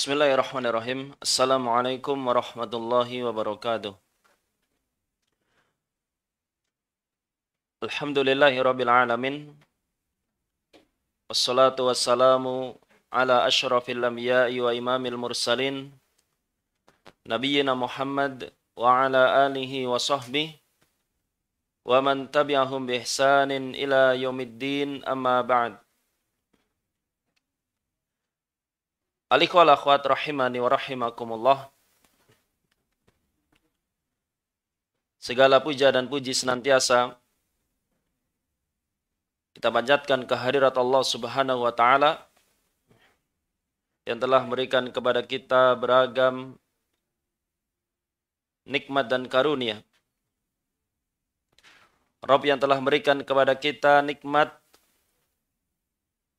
Bismillahirrahmanirrahim. Assalamualaikum warahmatullahi wabarakatuh. Alhamdulillahirabbil alamin. Wassalatu wassalamu ala asyrafil anbiya'i wa imamil mursalin nabiyyina Muhammad wa ala alihi wa sahbihi wa man tabi'ahum bi ihsanin ila yaumiddin amma ba'du. Alikwal akhwat rahimani wa rahimakumullah. Segala puja dan puji senantiasa kita panjatkan kehadirat Allah Subhanahu wa taala yang telah memberikan kepada kita beragam nikmat dan karunia. Rob yang telah memberikan kepada kita nikmat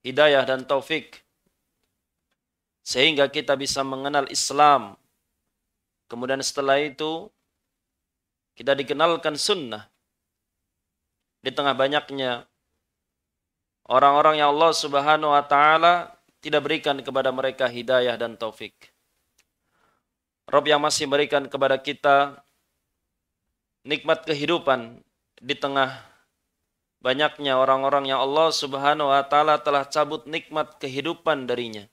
hidayah dan taufik sehingga kita bisa mengenal Islam. Kemudian setelah itu kita dikenalkan sunnah di tengah banyaknya orang-orang yang Allah Subhanahu wa taala tidak berikan kepada mereka hidayah dan taufik. Rob yang masih berikan kepada kita nikmat kehidupan di tengah banyaknya orang-orang yang Allah Subhanahu wa taala telah cabut nikmat kehidupan darinya.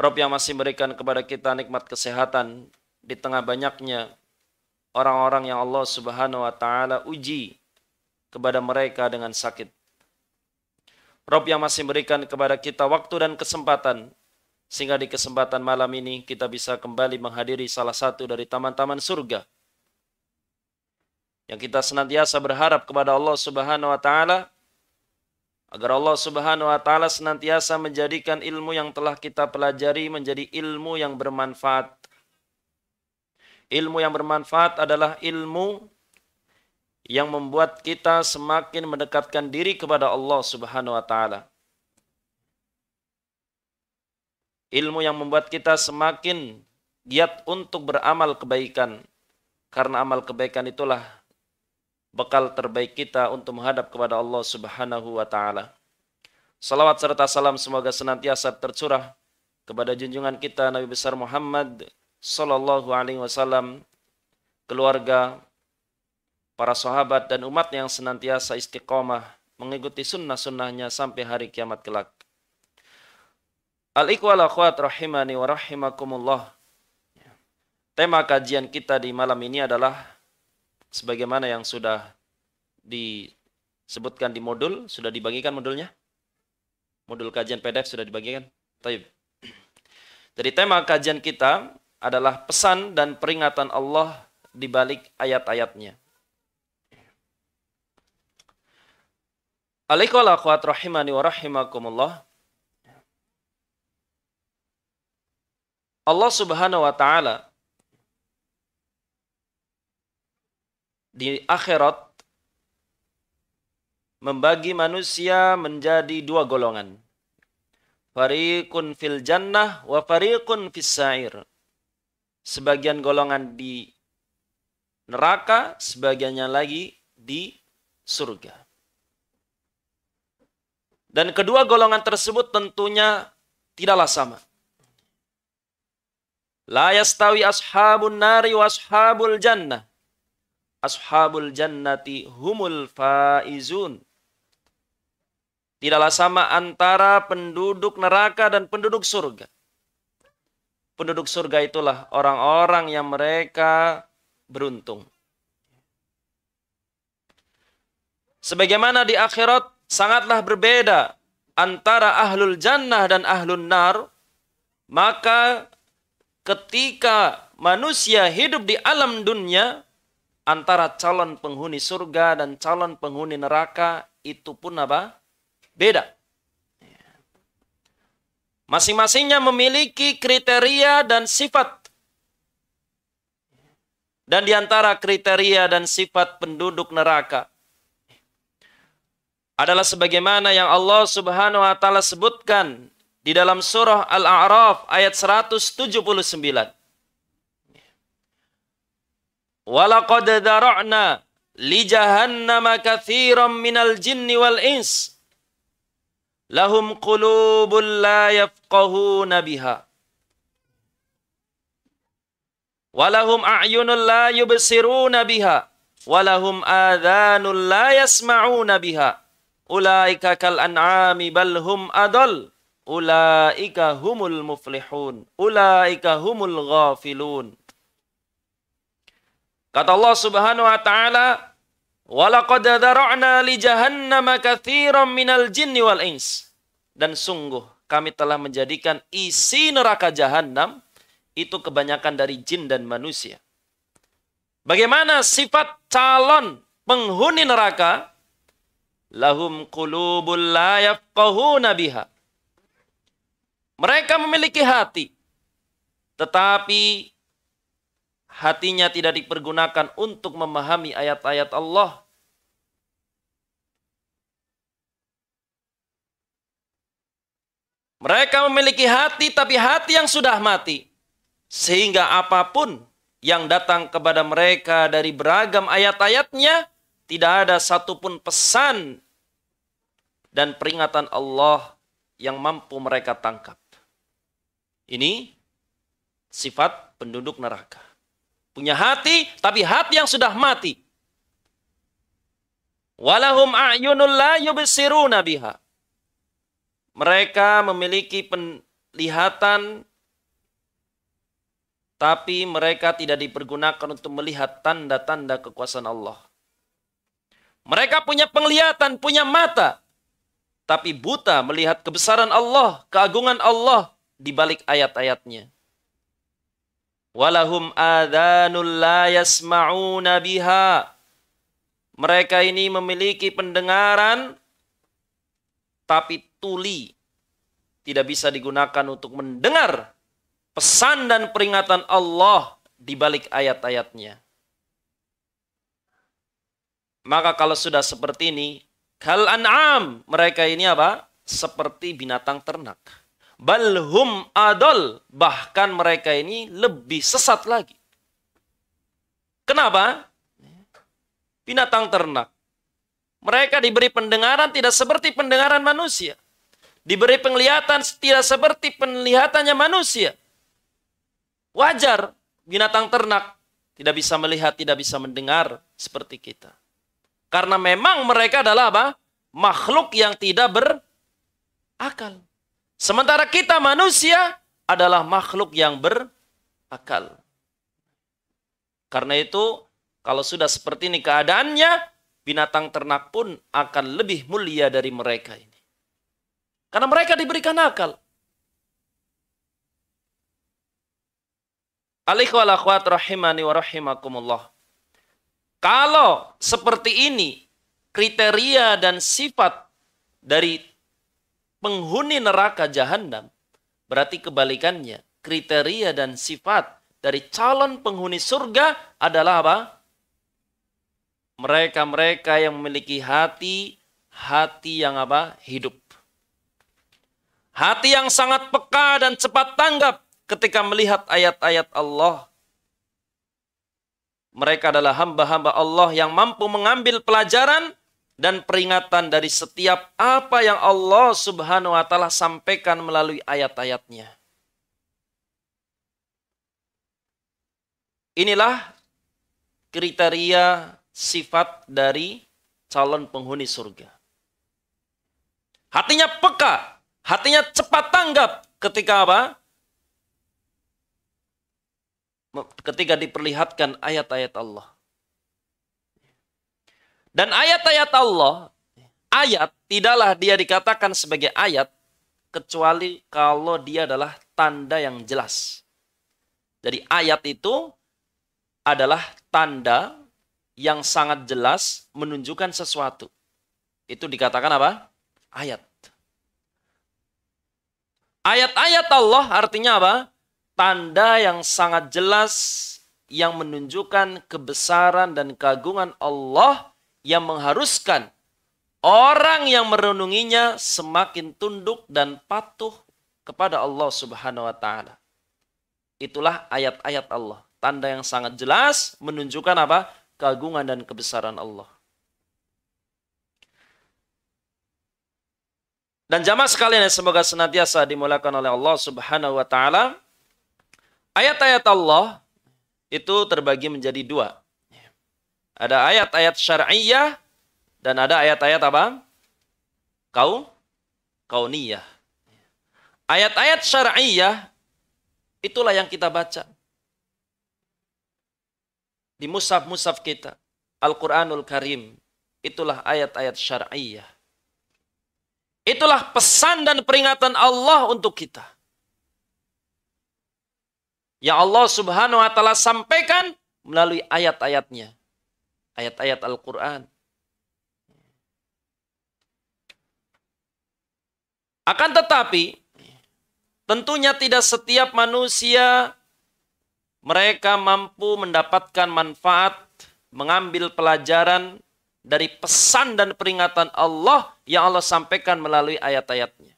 Rob yang masih memberikan kepada kita nikmat kesehatan di tengah banyaknya orang-orang yang Allah Subhanahu wa taala uji kepada mereka dengan sakit. Rob yang masih memberikan kepada kita waktu dan kesempatan sehingga di kesempatan malam ini kita bisa kembali menghadiri salah satu dari taman-taman surga yang kita senantiasa berharap kepada Allah Subhanahu wa taala agar Allah Subhanahu wa taala senantiasa menjadikan ilmu yang telah kita pelajari menjadi ilmu yang bermanfaat. Ilmu yang bermanfaat adalah ilmu yang membuat kita semakin mendekatkan diri kepada Allah Subhanahu wa taala. Ilmu yang membuat kita semakin giat untuk beramal kebaikan karena amal kebaikan itulah bekal terbaik kita untuk menghadap kepada Allah Subhanahu wa taala. Salawat serta salam semoga senantiasa tercurah kepada junjungan kita Nabi besar Muhammad sallallahu alaihi wasallam, keluarga, para sahabat dan umat yang senantiasa istiqomah mengikuti sunnah-sunnahnya sampai hari kiamat kelak. Al-ikhwal akhwat rahimani wa rahimakumullah. Tema kajian kita di malam ini adalah sebagaimana yang sudah disebutkan di modul, sudah dibagikan modulnya? Modul kajian PDF sudah dibagikan? Taib. Jadi tema kajian kita adalah pesan dan peringatan Allah di balik ayat-ayatnya. Alaikala Allah subhanahu wa ta'ala di akhirat membagi manusia menjadi dua golongan. Fariqun fil jannah wa fariqun fis sa'ir. Sebagian golongan di neraka, sebagiannya lagi di surga. Dan kedua golongan tersebut tentunya tidaklah sama. La yastawi ashabun nari wa ashabul jannah ashabul jannati humul faizun. Tidaklah sama antara penduduk neraka dan penduduk surga. Penduduk surga itulah orang-orang yang mereka beruntung. Sebagaimana di akhirat sangatlah berbeda antara ahlul jannah dan ahlul nar, maka ketika manusia hidup di alam dunia, antara calon penghuni surga dan calon penghuni neraka itu pun apa? Beda. Masing-masingnya memiliki kriteria dan sifat. Dan di antara kriteria dan sifat penduduk neraka adalah sebagaimana yang Allah Subhanahu wa taala sebutkan di dalam surah Al-A'raf ayat 179. Walaqad dara'na li jahannama katsiran minal jinni wal ins. Lahum qulubun la yafqahuna biha. Walahum a'yunun la yubsiruna biha. Walahum adhanun la yasma'una biha. Ulaika kal an'ami bal hum adal. Ulaika humul muflihun. Ulaika humul ghafilun. Kata Allah Subhanahu wa taala, laqad dzara'na li jahannam katsiran minal jinni wal ins." Dan sungguh kami telah menjadikan isi neraka jahanam itu kebanyakan dari jin dan manusia. Bagaimana sifat calon penghuni neraka? Lahum qulubul la yafqahuna biha. Mereka memiliki hati, tetapi hatinya tidak dipergunakan untuk memahami ayat-ayat Allah, Mereka memiliki hati, tapi hati yang sudah mati, sehingga apapun yang datang kepada mereka dari beragam ayat-ayatnya tidak ada satupun pesan dan peringatan Allah yang mampu mereka tangkap. Ini sifat penduduk neraka. Punya hati, tapi hati yang sudah mati. Walahum a'yunul la yubsiruna biha. Mereka memiliki penglihatan tapi mereka tidak dipergunakan untuk melihat tanda-tanda kekuasaan Allah. Mereka punya penglihatan, punya mata, tapi buta melihat kebesaran Allah, keagungan Allah di balik ayat-ayatnya walahum adhanul la yasma'una biha. Mereka ini memiliki pendengaran tapi tuli tidak bisa digunakan untuk mendengar pesan dan peringatan Allah di balik ayat-ayatnya. Maka kalau sudah seperti ini, kal an'am, mereka ini apa? Seperti binatang ternak balhum adol bahkan mereka ini lebih sesat lagi kenapa binatang ternak mereka diberi pendengaran tidak seperti pendengaran manusia diberi penglihatan tidak seperti penglihatannya manusia wajar binatang ternak tidak bisa melihat tidak bisa mendengar seperti kita karena memang mereka adalah apa makhluk yang tidak berakal Sementara kita manusia adalah makhluk yang berakal. Karena itu, kalau sudah seperti ini keadaannya, binatang ternak pun akan lebih mulia dari mereka ini. Karena mereka diberikan akal. Alikwa akhwat rahimani wa rahimakumullah. Kalau seperti ini kriteria dan sifat dari penghuni neraka jahanam. Berarti kebalikannya, kriteria dan sifat dari calon penghuni surga adalah apa? Mereka-mereka yang memiliki hati, hati yang apa? Hidup. Hati yang sangat peka dan cepat tanggap ketika melihat ayat-ayat Allah. Mereka adalah hamba-hamba Allah yang mampu mengambil pelajaran dan peringatan dari setiap apa yang Allah Subhanahu wa taala sampaikan melalui ayat-ayatnya. Inilah kriteria sifat dari calon penghuni surga. Hatinya peka, hatinya cepat tanggap ketika apa? Ketika diperlihatkan ayat-ayat Allah. Dan ayat-ayat Allah, ayat tidaklah dia dikatakan sebagai ayat kecuali kalau dia adalah tanda yang jelas. Jadi ayat itu adalah tanda yang sangat jelas menunjukkan sesuatu. Itu dikatakan apa? Ayat. Ayat-ayat Allah artinya apa? Tanda yang sangat jelas yang menunjukkan kebesaran dan keagungan Allah yang mengharuskan orang yang merenunginya semakin tunduk dan patuh kepada Allah Subhanahu wa taala. Itulah ayat-ayat Allah, tanda yang sangat jelas menunjukkan apa? keagungan dan kebesaran Allah. Dan jamaah sekalian yang semoga senantiasa dimulakan oleh Allah Subhanahu wa taala, ayat-ayat Allah itu terbagi menjadi dua. Ada ayat-ayat syariah dan ada ayat-ayat apa? Kau kauniyah. Ayat-ayat syariah itulah yang kita baca di musaf-musaf kita. Al-Quranul Karim. Itulah ayat-ayat syariah. Itulah pesan dan peringatan Allah untuk kita. Ya Allah subhanahu wa ta'ala sampaikan melalui ayat-ayatnya ayat-ayat Al-Quran. Akan tetapi, tentunya tidak setiap manusia mereka mampu mendapatkan manfaat, mengambil pelajaran dari pesan dan peringatan Allah yang Allah sampaikan melalui ayat-ayatnya.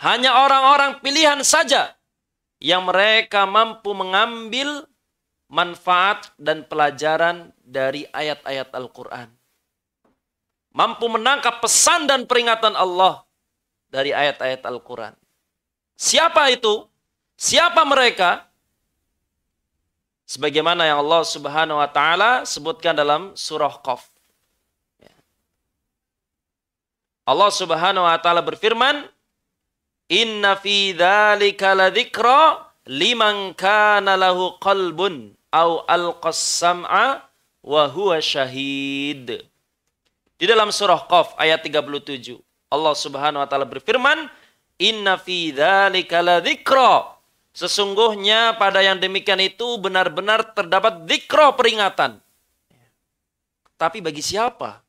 Hanya orang-orang pilihan saja yang mereka mampu mengambil manfaat dan pelajaran dari ayat-ayat Al-Quran. Mampu menangkap pesan dan peringatan Allah dari ayat-ayat Al-Quran. Siapa itu? Siapa mereka? Sebagaimana yang Allah subhanahu wa ta'ala sebutkan dalam surah Qaf. Ya. Allah subhanahu wa ta'ala berfirman, Inna fi dhalika ladhikra liman kana lahu qalbun au al qasam'a wa huwa syahid. Di dalam surah Qaf ayat 37, Allah Subhanahu wa taala berfirman, "Inna fi dzalika ladzikra." Sesungguhnya pada yang demikian itu benar-benar terdapat zikra peringatan. Tapi bagi siapa?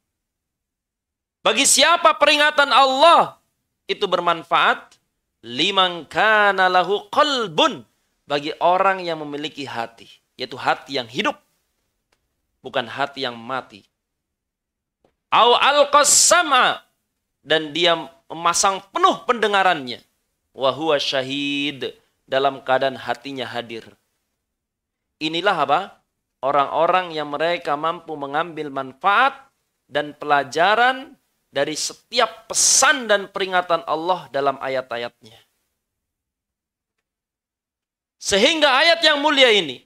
Bagi siapa peringatan Allah itu bermanfaat? Liman kana lahu qalbun bagi orang yang memiliki hati yaitu hati yang hidup bukan hati yang mati. Au sama dan dia memasang penuh pendengarannya. Wahua syahid dalam keadaan hatinya hadir. Inilah apa? Orang-orang yang mereka mampu mengambil manfaat dan pelajaran dari setiap pesan dan peringatan Allah dalam ayat-ayatnya. Sehingga ayat yang mulia ini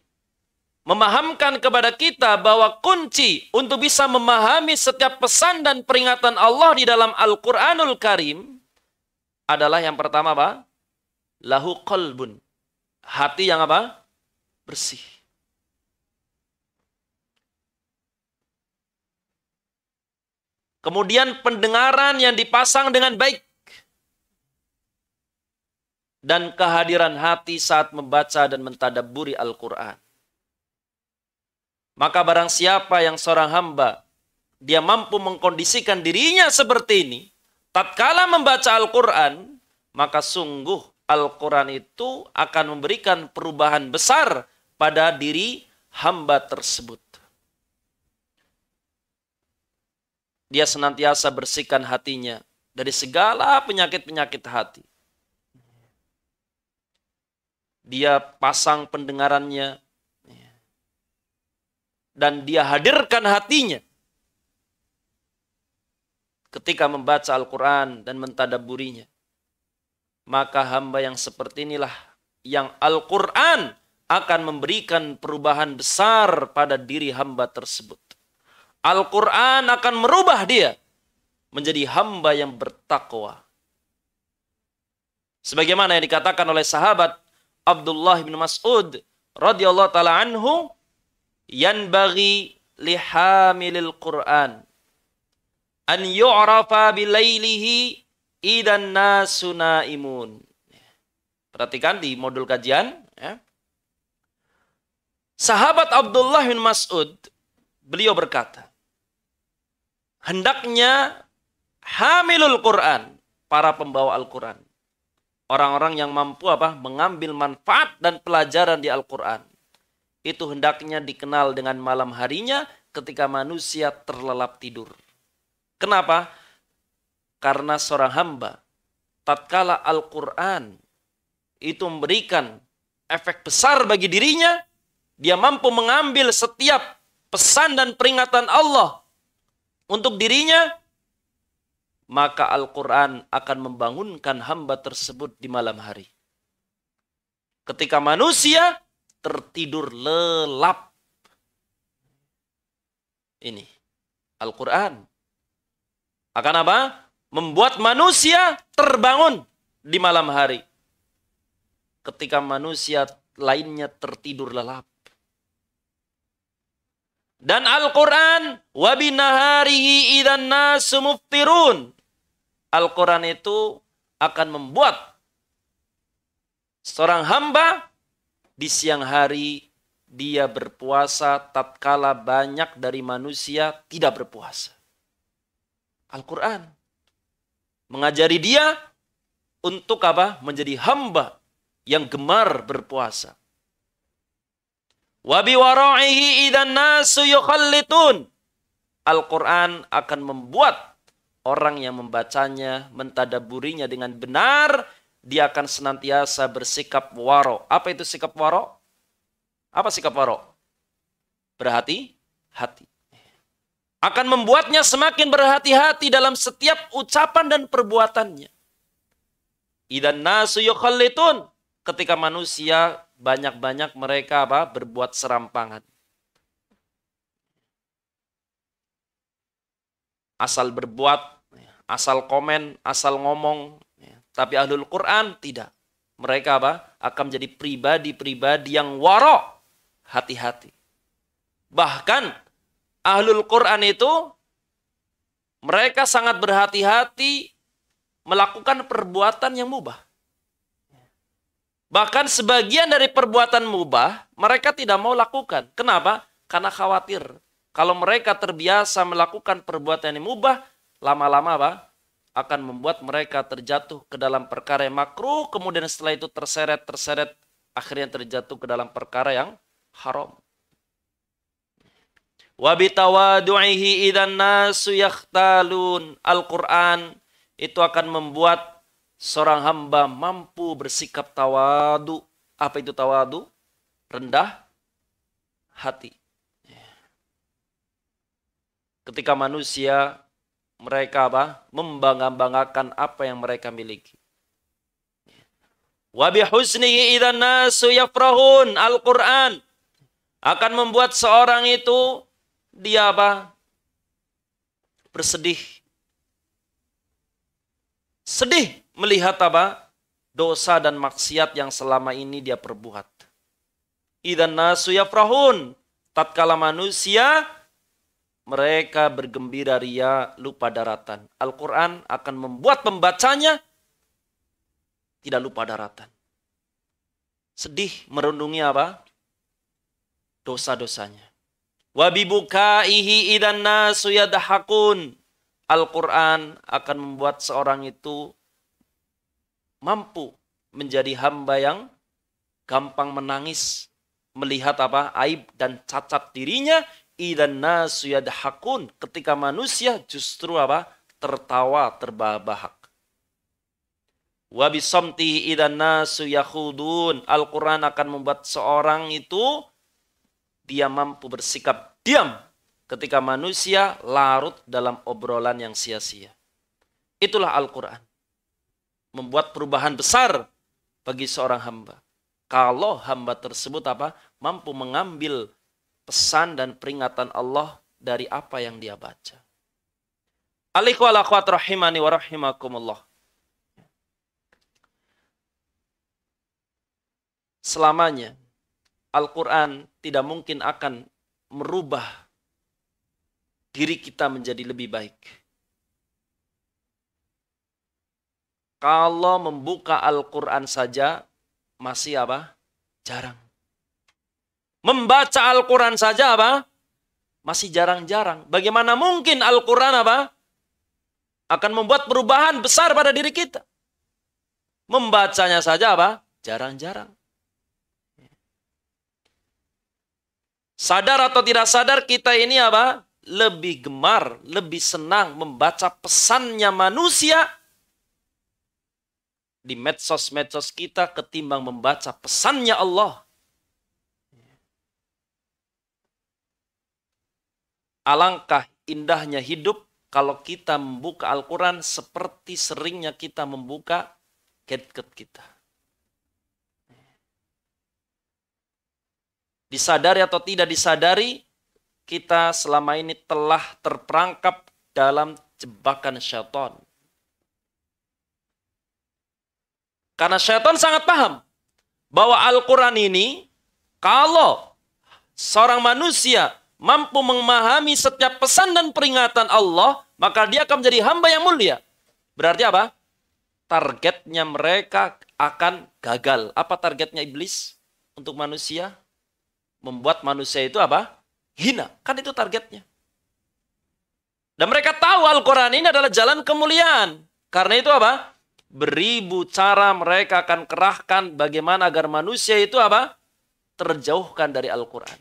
memahamkan kepada kita bahwa kunci untuk bisa memahami setiap pesan dan peringatan Allah di dalam Al-Quranul Karim adalah yang pertama apa? Lahu qalbun. Hati yang apa? Bersih. Kemudian pendengaran yang dipasang dengan baik. Dan kehadiran hati saat membaca dan mentadaburi Al-Quran. Maka barang siapa yang seorang hamba, dia mampu mengkondisikan dirinya seperti ini, tatkala membaca Al-Quran, maka sungguh Al-Quran itu akan memberikan perubahan besar pada diri hamba tersebut. Dia senantiasa bersihkan hatinya dari segala penyakit-penyakit hati. Dia pasang pendengarannya dan dia hadirkan hatinya ketika membaca Al-Quran dan mentadaburinya. Maka hamba yang seperti inilah yang Al-Quran akan memberikan perubahan besar pada diri hamba tersebut. Al-Quran akan merubah dia menjadi hamba yang bertakwa. Sebagaimana yang dikatakan oleh sahabat Abdullah bin Mas'ud radhiyallahu taala anhu bagi lihamilil Qur'an an yu'rafa bilailihi idan nasuna imun. Perhatikan di modul kajian. Ya. Sahabat Abdullah bin Mas'ud, beliau berkata, hendaknya hamilul Quran, para pembawa Al-Quran. Orang-orang yang mampu apa mengambil manfaat dan pelajaran di Al-Quran itu hendaknya dikenal dengan malam harinya ketika manusia terlelap tidur. Kenapa? Karena seorang hamba tatkala Al-Qur'an itu memberikan efek besar bagi dirinya, dia mampu mengambil setiap pesan dan peringatan Allah untuk dirinya, maka Al-Quran akan membangunkan hamba tersebut di malam hari. Ketika manusia tertidur lelap. Ini Al-Quran. Akan apa? Membuat manusia terbangun di malam hari. Ketika manusia lainnya tertidur lelap. Dan Al-Quran, wabinaharihi idan nasu muftirun. Al-Quran itu akan membuat seorang hamba di siang hari dia berpuasa tatkala banyak dari manusia tidak berpuasa. Al-Quran mengajari dia untuk apa? Menjadi hamba yang gemar berpuasa. Wabi idan nasu Al-Quran akan membuat orang yang membacanya, mentadaburinya dengan benar, dia akan senantiasa bersikap waro. Apa itu sikap waro? Apa sikap waro? Berhati hati. Akan membuatnya semakin berhati-hati dalam setiap ucapan dan perbuatannya. Idan nasu yukhalitun. Ketika manusia banyak-banyak mereka apa? Berbuat serampangan. Asal berbuat, asal komen, asal ngomong, tapi ahlul Quran tidak. Mereka apa? Akan menjadi pribadi-pribadi yang warok. Hati-hati. Bahkan ahlul Quran itu mereka sangat berhati-hati melakukan perbuatan yang mubah. Bahkan sebagian dari perbuatan mubah mereka tidak mau lakukan. Kenapa? Karena khawatir. Kalau mereka terbiasa melakukan perbuatan yang mubah, lama-lama apa? akan membuat mereka terjatuh ke dalam perkara yang makruh, kemudian setelah itu terseret, terseret, akhirnya terjatuh ke dalam perkara yang haram. Wabitawadu'ihi idan nasu yakhtalun. Al-Quran itu akan membuat seorang hamba mampu bersikap tawadu. Apa itu tawadu? Rendah hati. Ketika manusia mereka apa? membangga apa yang mereka miliki. Wabi bihusnihi idzan nasu yafrahun. Al-Qur'an akan membuat seorang itu dia apa? Bersedih. Sedih melihat apa? Dosa dan maksiat yang selama ini dia perbuat. Idzan nasu yafrahun. Tatkala manusia mereka bergembira ria lupa daratan. Al-Quran akan membuat pembacanya tidak lupa daratan. Sedih merundungi apa? Dosa-dosanya. Wabibukaihi idan nasu yadahakun. Al-Quran akan membuat seorang itu mampu menjadi hamba yang gampang menangis melihat apa aib dan cacat dirinya idan nasu yadhakun ketika manusia justru apa tertawa terbahak-bahak wa bisamtihi idan nasu yakhudun Al-Qur'an akan membuat seorang itu dia mampu bersikap diam ketika manusia larut dalam obrolan yang sia-sia itulah Al-Qur'an membuat perubahan besar bagi seorang hamba kalau hamba tersebut apa mampu mengambil pesan dan peringatan Allah dari apa yang dia baca. Aliku rahimani Selamanya Al-Quran tidak mungkin akan merubah diri kita menjadi lebih baik. Kalau membuka Al-Quran saja masih apa? Jarang Membaca Al-Quran saja apa? Masih jarang-jarang. Bagaimana mungkin Al-Quran apa? Akan membuat perubahan besar pada diri kita. Membacanya saja apa? Jarang-jarang. Sadar atau tidak sadar kita ini apa? Lebih gemar, lebih senang membaca pesannya manusia di medsos-medsos kita ketimbang membaca pesannya Allah. Alangkah indahnya hidup kalau kita membuka Al-Quran seperti seringnya kita membuka gadget kita. Disadari atau tidak disadari, kita selama ini telah terperangkap dalam jebakan syaitan. Karena syaitan sangat paham bahwa Al-Quran ini, kalau seorang manusia mampu memahami setiap pesan dan peringatan Allah, maka dia akan menjadi hamba yang mulia. Berarti apa? Targetnya mereka akan gagal. Apa targetnya iblis untuk manusia? Membuat manusia itu apa? Hina. Kan itu targetnya. Dan mereka tahu Al-Quran ini adalah jalan kemuliaan. Karena itu apa? Beribu cara mereka akan kerahkan bagaimana agar manusia itu apa? Terjauhkan dari Al-Quran.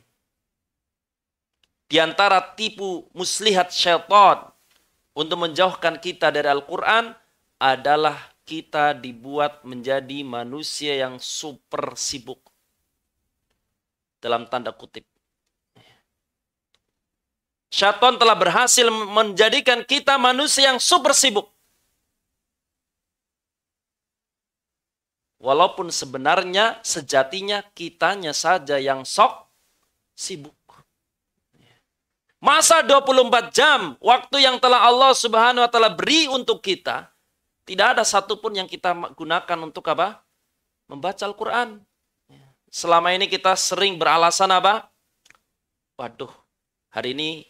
Di antara tipu muslihat syaitan untuk menjauhkan kita dari Al-Quran adalah kita dibuat menjadi manusia yang super sibuk. Dalam tanda kutip. Syaitan telah berhasil menjadikan kita manusia yang super sibuk. Walaupun sebenarnya sejatinya kitanya saja yang sok sibuk. Masa 24 jam waktu yang telah Allah Subhanahu wa taala beri untuk kita, tidak ada satupun yang kita gunakan untuk apa? Membaca Al-Qur'an. Ya. Selama ini kita sering beralasan apa? Waduh, hari ini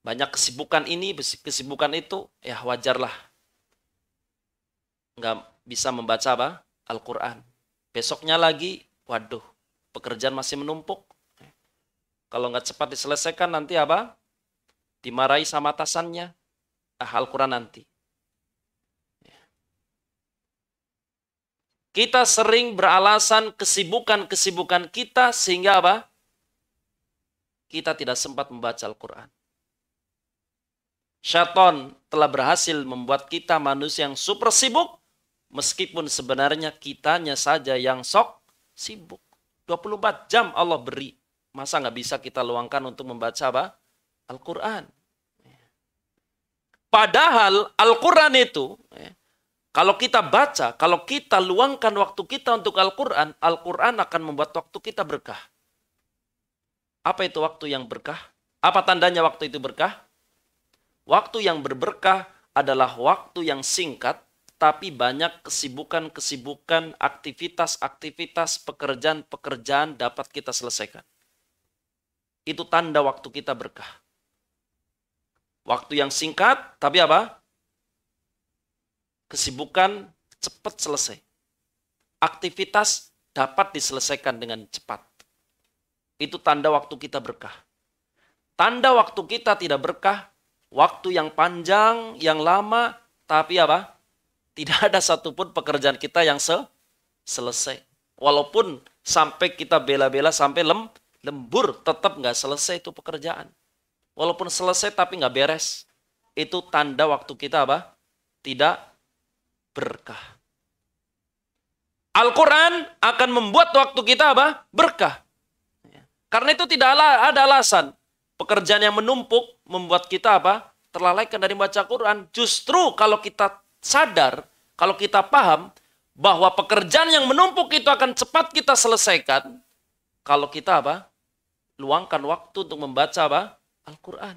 banyak kesibukan ini, kesibukan itu, ya wajarlah. Nggak bisa membaca apa? Al-Qur'an. Besoknya lagi, waduh, pekerjaan masih menumpuk. Kalau nggak cepat diselesaikan nanti apa? Dimarahi sama atasannya. Ah, Al-Quran nanti. Kita sering beralasan kesibukan-kesibukan kita sehingga apa? Kita tidak sempat membaca Al-Quran. Syaitan telah berhasil membuat kita manusia yang super sibuk meskipun sebenarnya kitanya saja yang sok sibuk. 24 jam Allah beri Masa nggak bisa kita luangkan untuk membaca apa? Al-Quran. Padahal Al-Quran itu, ya, kalau kita baca, kalau kita luangkan waktu kita untuk Al-Quran, Al-Quran akan membuat waktu kita berkah. Apa itu waktu yang berkah? Apa tandanya waktu itu berkah? Waktu yang berberkah adalah waktu yang singkat, tapi banyak kesibukan-kesibukan, aktivitas-aktivitas, pekerjaan-pekerjaan dapat kita selesaikan itu tanda waktu kita berkah. Waktu yang singkat, tapi apa? Kesibukan cepat selesai. Aktivitas dapat diselesaikan dengan cepat. Itu tanda waktu kita berkah. Tanda waktu kita tidak berkah, waktu yang panjang, yang lama, tapi apa? Tidak ada satupun pekerjaan kita yang se selesai. Walaupun sampai kita bela-bela sampai lem lembur tetap nggak selesai itu pekerjaan walaupun selesai tapi nggak beres itu tanda waktu kita apa tidak berkah Al-Quran akan membuat waktu kita apa berkah ya. karena itu tidak ada alasan pekerjaan yang menumpuk membuat kita apa terlalaikan dari baca Quran justru kalau kita sadar kalau kita paham bahwa pekerjaan yang menumpuk itu akan cepat kita selesaikan kalau kita apa? luangkan waktu untuk membaca apa? Al-Quran.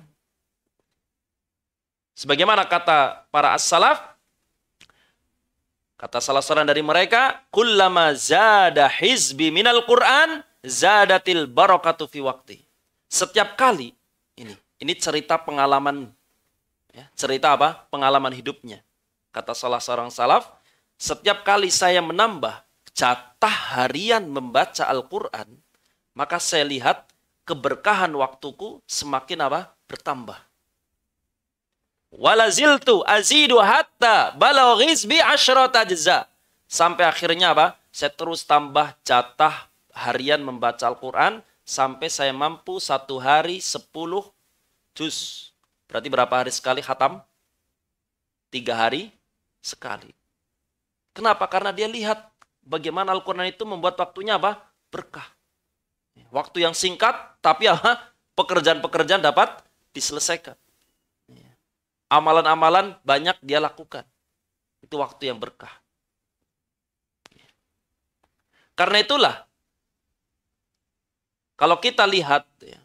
Sebagaimana kata para as-salaf, kata salah seorang dari mereka, kullama zada hizbi minal Quran, zadatil barokatu fi wakti. Setiap kali, ini ini cerita pengalaman, ya, cerita apa? Pengalaman hidupnya. Kata salah seorang salaf, setiap kali saya menambah jatah harian membaca Al-Quran, maka saya lihat keberkahan waktuku semakin apa? Bertambah. Walaziltu azidu hatta balaghi asyrata jazza. Sampai akhirnya apa? Saya terus tambah jatah harian membaca Al-Quran sampai saya mampu satu hari sepuluh juz. Berarti berapa hari sekali khatam? Tiga hari sekali. Kenapa? Karena dia lihat bagaimana Al-Quran itu membuat waktunya apa? Berkah. Waktu yang singkat, tapi pekerjaan-pekerjaan dapat diselesaikan. Iya. Amalan-amalan banyak dia lakukan. Itu waktu yang berkah. Iya. Karena itulah, kalau kita lihat ya,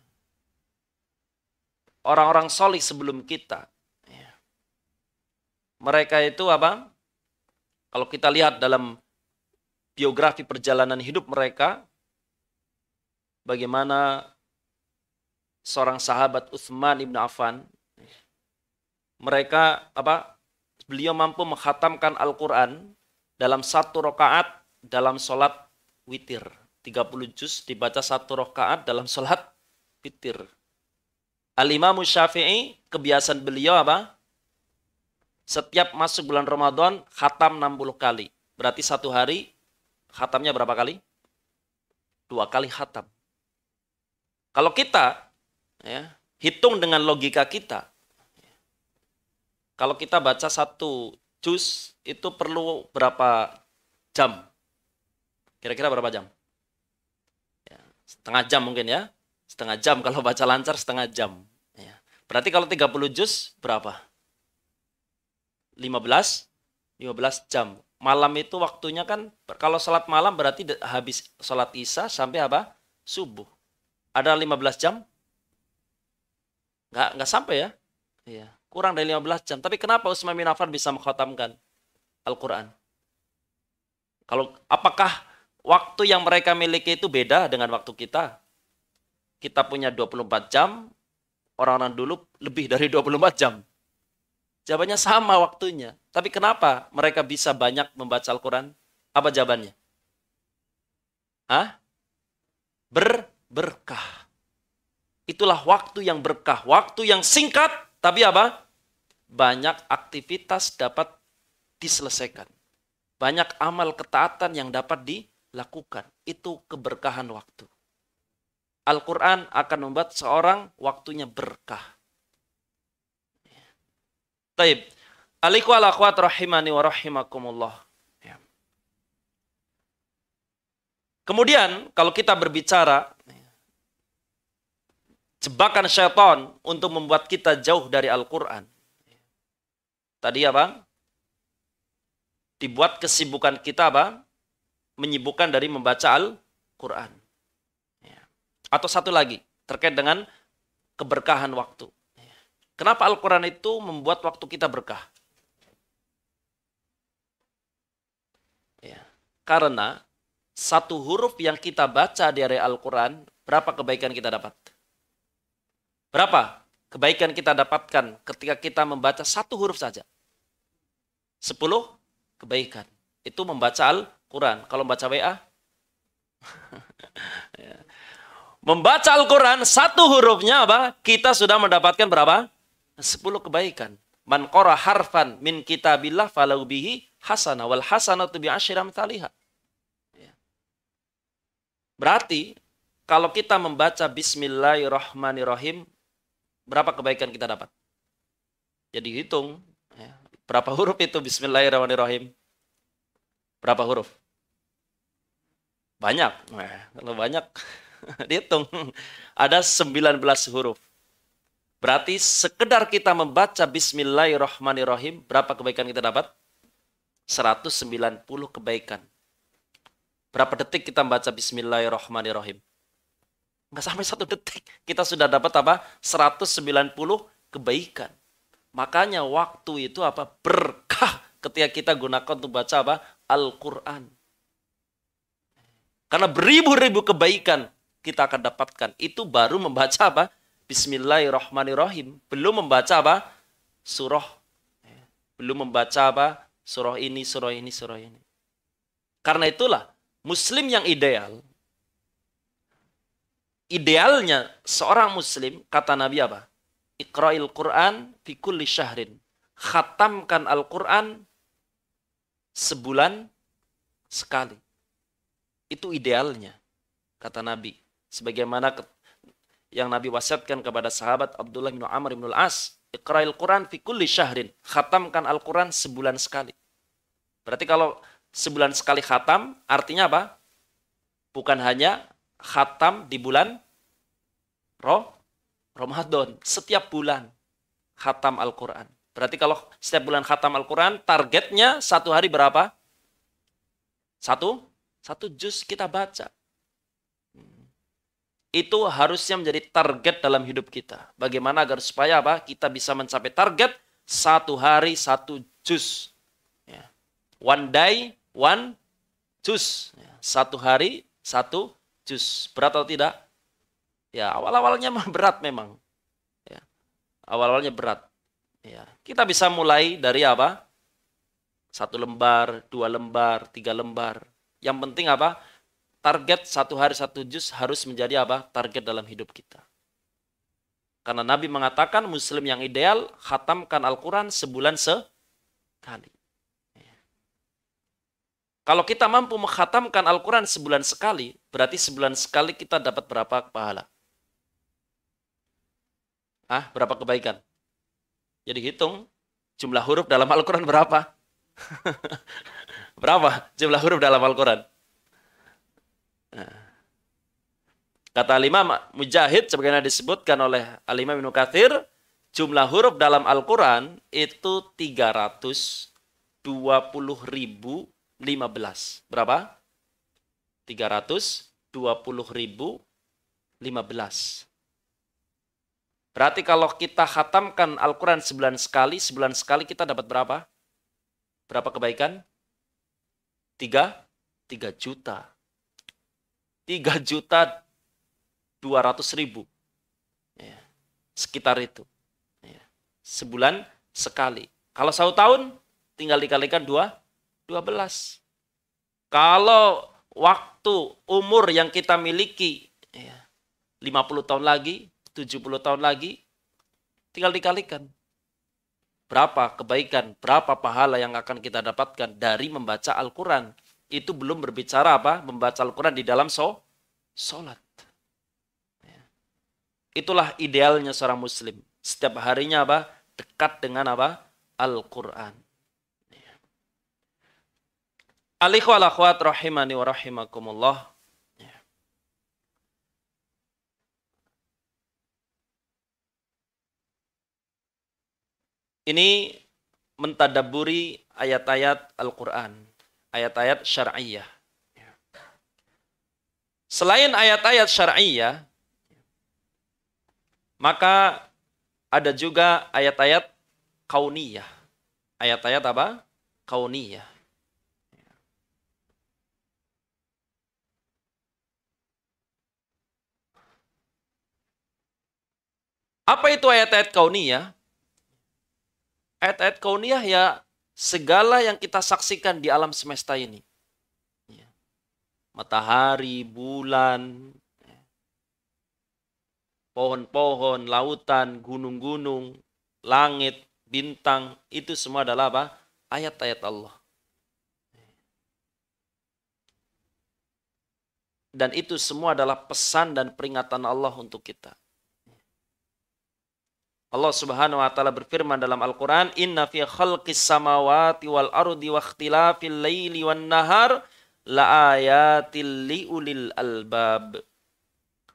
orang-orang solih sebelum kita, ya, mereka itu apa? Kalau kita lihat dalam biografi perjalanan hidup mereka, bagaimana seorang sahabat Utsman ibn Affan mereka apa beliau mampu menghatamkan Al-Qur'an dalam satu rokaat dalam sholat witir 30 juz dibaca satu rokaat dalam sholat witir Al-Imam Syafi'i kebiasaan beliau apa setiap masuk bulan Ramadan khatam 60 kali berarti satu hari khatamnya berapa kali dua kali khatam kalau kita ya, hitung dengan logika kita, kalau kita baca satu jus itu perlu berapa jam? Kira-kira berapa jam? Ya, setengah jam mungkin ya. Setengah jam kalau baca lancar setengah jam. Ya. Berarti kalau 30 jus berapa? 15 15 jam. Malam itu waktunya kan kalau sholat malam berarti habis sholat Isya sampai apa? Subuh. Ada 15 jam? Nggak, nggak sampai ya? Iya, kurang dari 15 jam. Tapi kenapa Utsman bin Affan bisa mengkhatamkan Al-Quran? Kalau apakah waktu yang mereka miliki itu beda dengan waktu kita? Kita punya 24 jam, orang-orang dulu lebih dari 24 jam. Jawabannya sama waktunya. Tapi kenapa mereka bisa banyak membaca Al-Quran? Apa jawabannya? Hah? Ber berkah. Itulah waktu yang berkah, waktu yang singkat, tapi apa? Banyak aktivitas dapat diselesaikan. Banyak amal ketaatan yang dapat dilakukan. Itu keberkahan waktu. Al-Quran akan membuat seorang waktunya berkah. Taib. Aliku ala kuat rahimani wa rahimakumullah. Ya. Kemudian kalau kita berbicara jebakan syaitan untuk membuat kita jauh dari Al-Quran. Tadi apa? Dibuat kesibukan kita apa? Menyibukkan dari membaca Al-Quran. Ya. Atau satu lagi, terkait dengan keberkahan waktu. Ya. Kenapa Al-Quran itu membuat waktu kita berkah? Ya. Karena satu huruf yang kita baca di area Al-Quran, berapa kebaikan kita dapat? Berapa kebaikan kita dapatkan ketika kita membaca satu huruf saja? Sepuluh kebaikan. Itu membaca Al-Quran. Kalau membaca WA? Ya. membaca Al-Quran, satu hurufnya apa? Kita sudah mendapatkan berapa? Sepuluh kebaikan. Man qara harfan min kitabillah falau bihi hasana wal hasanatu bi asyiram taliha. Ya. Berarti kalau kita membaca bismillahirrahmanirrahim berapa kebaikan kita dapat. Jadi ya hitung ya. berapa huruf itu Bismillahirrahmanirrahim. Berapa huruf? Banyak. Nah, kalau banyak dihitung. Ada 19 huruf. Berarti sekedar kita membaca Bismillahirrahmanirrahim, berapa kebaikan kita dapat? 190 kebaikan. Berapa detik kita membaca Bismillahirrahmanirrahim? Nggak sampai satu detik. Kita sudah dapat apa? 190 kebaikan. Makanya waktu itu apa? Berkah ketika kita gunakan untuk baca apa? Al-Quran. Karena beribu-ribu kebaikan kita akan dapatkan. Itu baru membaca apa? Bismillahirrahmanirrahim. Belum membaca apa? Surah. Belum membaca apa? Surah ini, surah ini, surah ini. Karena itulah, Muslim yang ideal idealnya seorang muslim kata Nabi apa? Iqra'il Qur'an fi kulli syahrin. Khatamkan Al-Qur'an sebulan sekali. Itu idealnya kata Nabi. Sebagaimana yang Nabi wasiatkan kepada sahabat Abdullah bin Amr bin Al-As, Iqra'il Qur'an fi kulli syahrin. Khatamkan Al-Qur'an sebulan sekali. Berarti kalau sebulan sekali khatam, artinya apa? Bukan hanya khatam di bulan Ro Ramadan. Setiap bulan khatam Al-Quran. Berarti kalau setiap bulan khatam Al-Quran, targetnya satu hari berapa? Satu? Satu juz kita baca. Hmm. Itu harusnya menjadi target dalam hidup kita. Bagaimana agar supaya apa? Kita bisa mencapai target satu hari satu juz. Ya. One day, one juz. Ya. Satu hari, satu juz. Berat atau tidak? Ya, awal-awalnya berat memang. Ya. Awal-awalnya berat. Ya. Kita bisa mulai dari apa? Satu lembar, dua lembar, tiga lembar. Yang penting apa? Target satu hari satu jus harus menjadi apa? Target dalam hidup kita. Karena Nabi mengatakan muslim yang ideal khatamkan Al-Quran sebulan sekali. Kalau kita mampu menghatamkan Al-Quran sebulan sekali, berarti sebulan sekali kita dapat berapa pahala? Ah, berapa kebaikan? Jadi hitung jumlah huruf dalam Al-Quran berapa? berapa jumlah huruf dalam Al-Quran? Nah. Kata Al-Imam Mujahid, sebagaimana disebutkan oleh Al-Imam Ibn Kathir, jumlah huruf dalam Al-Quran itu 320 ribu 15. Berapa? 320.015. Berarti kalau kita khatamkan Al-Quran 9 sekali, 9 sekali kita dapat berapa? Berapa kebaikan? 3? 3 juta. 3 juta 200 ribu. Ya. Sekitar itu. Ya. Sebulan sekali. Kalau satu tahun, tinggal dikalikan 2, 12. Kalau waktu umur yang kita miliki ya, lima 50 tahun lagi, 70 tahun lagi, tinggal dikalikan. Berapa kebaikan, berapa pahala yang akan kita dapatkan dari membaca Al-Quran. Itu belum berbicara apa? Membaca Al-Quran di dalam so, sholat. Ya. Itulah idealnya seorang muslim. Setiap harinya apa? Dekat dengan apa? Al-Quran. Alikhu ala khuat rahimani wa rahimakumullah. Ini mentadaburi ayat-ayat Al-Quran. Ayat-ayat syar'iyah. Selain ayat-ayat syar'iyah, maka ada juga ayat-ayat kauniyah. Ayat-ayat apa? Kauniyah. Apa itu ayat-ayat kauniyah? Ayat-ayat kauniyah ya segala yang kita saksikan di alam semesta ini. Ya. Matahari, bulan, ya. pohon-pohon, lautan, gunung-gunung, langit, bintang, itu semua adalah apa? Ayat-ayat Allah. Dan itu semua adalah pesan dan peringatan Allah untuk kita. Allah Subhanahu wa taala berfirman dalam Al-Qur'an, "Inna fi khalqis samawati wal ardi wa ikhtilafil laili wan nahar laayatil liulil albab."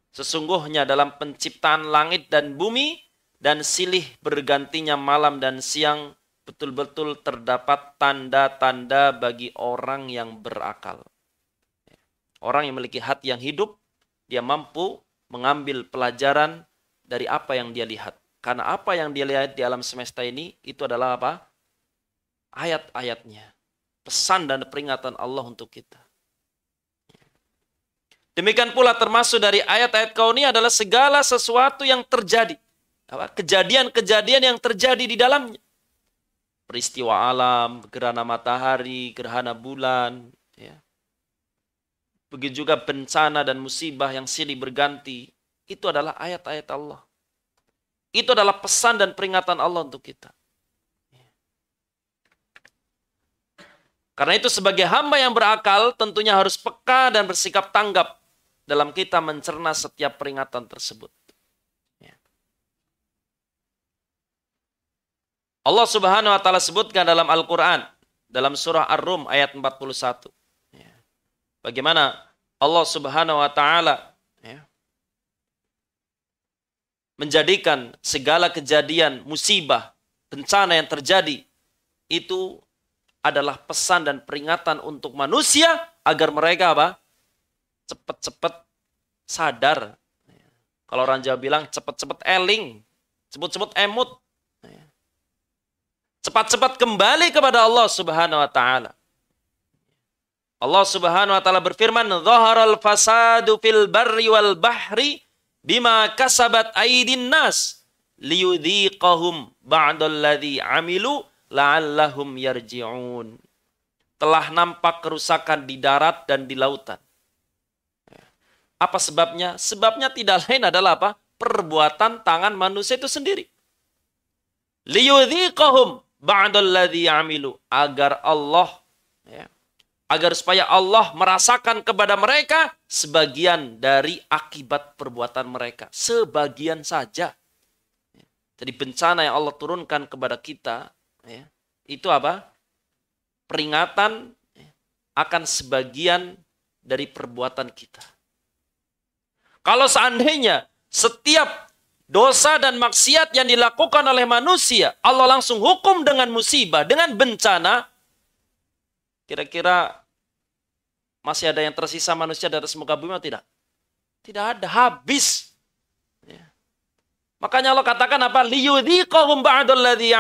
Sesungguhnya dalam penciptaan langit dan bumi dan silih bergantinya malam dan siang betul-betul terdapat tanda-tanda bagi orang yang berakal. Orang yang memiliki hati yang hidup, dia mampu mengambil pelajaran dari apa yang dia lihat karena apa yang dilihat di alam semesta ini itu adalah apa? Ayat-ayatnya. Pesan dan peringatan Allah untuk kita. Demikian pula termasuk dari ayat-ayat kau ini adalah segala sesuatu yang terjadi. Kejadian-kejadian yang terjadi di dalamnya. Peristiwa alam, gerhana matahari, gerhana bulan. Ya. Begitu juga bencana dan musibah yang silih berganti. Itu adalah ayat-ayat Allah. Itu adalah pesan dan peringatan Allah untuk kita. Karena itu sebagai hamba yang berakal tentunya harus peka dan bersikap tanggap dalam kita mencerna setiap peringatan tersebut. Ya. Allah Subhanahu wa taala sebutkan dalam Al-Qur'an dalam surah Ar-Rum ayat 41. Ya. Bagaimana Allah Subhanahu wa taala menjadikan segala kejadian, musibah, bencana yang terjadi itu adalah pesan dan peringatan untuk manusia agar mereka apa? Cepat-cepat sadar. Kalau orang Jawa bilang cepat-cepat eling, cepat-cepat emut. Cepat-cepat kembali kepada Allah Subhanahu wa taala. Allah Subhanahu wa taala berfirman, "Dhaharal fasadu fil barri wal bahri bima kasabat aidin nas liyudhiqahum ba'dalladhi amilu la'allahum yarji'un. Telah nampak kerusakan di darat dan di lautan. Apa sebabnya? Sebabnya tidak lain adalah apa? Perbuatan tangan manusia itu sendiri. Liyudhiqahum ba'dalladhi amilu. Agar Allah agar supaya Allah merasakan kepada mereka sebagian dari akibat perbuatan mereka, sebagian saja. Ya. Jadi bencana yang Allah turunkan kepada kita, ya, itu apa? Peringatan ya, akan sebagian dari perbuatan kita. Kalau seandainya setiap dosa dan maksiat yang dilakukan oleh manusia, Allah langsung hukum dengan musibah, dengan bencana, kira-kira masih ada yang tersisa manusia dari semoga bumi atau tidak? Tidak ada, habis. Ya. Makanya Allah katakan apa? Liyudhiqahum ba'dalladhi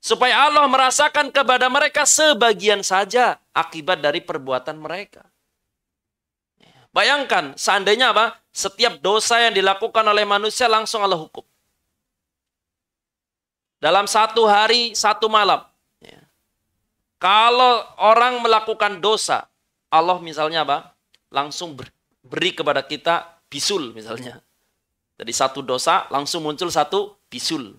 Supaya Allah merasakan kepada mereka sebagian saja akibat dari perbuatan mereka. Ya. Bayangkan, seandainya apa? Setiap dosa yang dilakukan oleh manusia langsung Allah hukum. Dalam satu hari, satu malam. Ya. Kalau orang melakukan dosa, Allah misalnya apa? Langsung beri kepada kita bisul misalnya. jadi satu dosa langsung muncul satu bisul.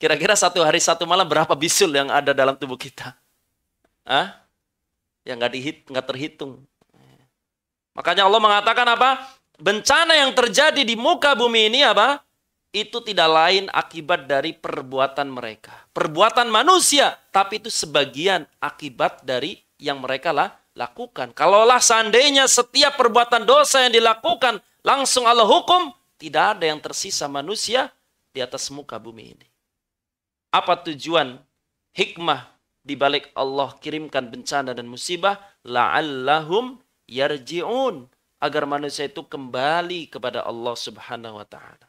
Kira-kira satu hari satu malam berapa bisul yang ada dalam tubuh kita? Hah? Yang nggak dihit, nggak terhitung. Makanya Allah mengatakan apa? Bencana yang terjadi di muka bumi ini apa? Itu tidak lain akibat dari perbuatan mereka. Perbuatan manusia, tapi itu sebagian akibat dari yang mereka lah lakukan. Kalaulah seandainya setiap perbuatan dosa yang dilakukan langsung Allah hukum, tidak ada yang tersisa manusia di atas muka bumi ini. Apa tujuan hikmah di balik Allah kirimkan bencana dan musibah? La'allahum yarji'un. Agar manusia itu kembali kepada Allah subhanahu wa ta'ala.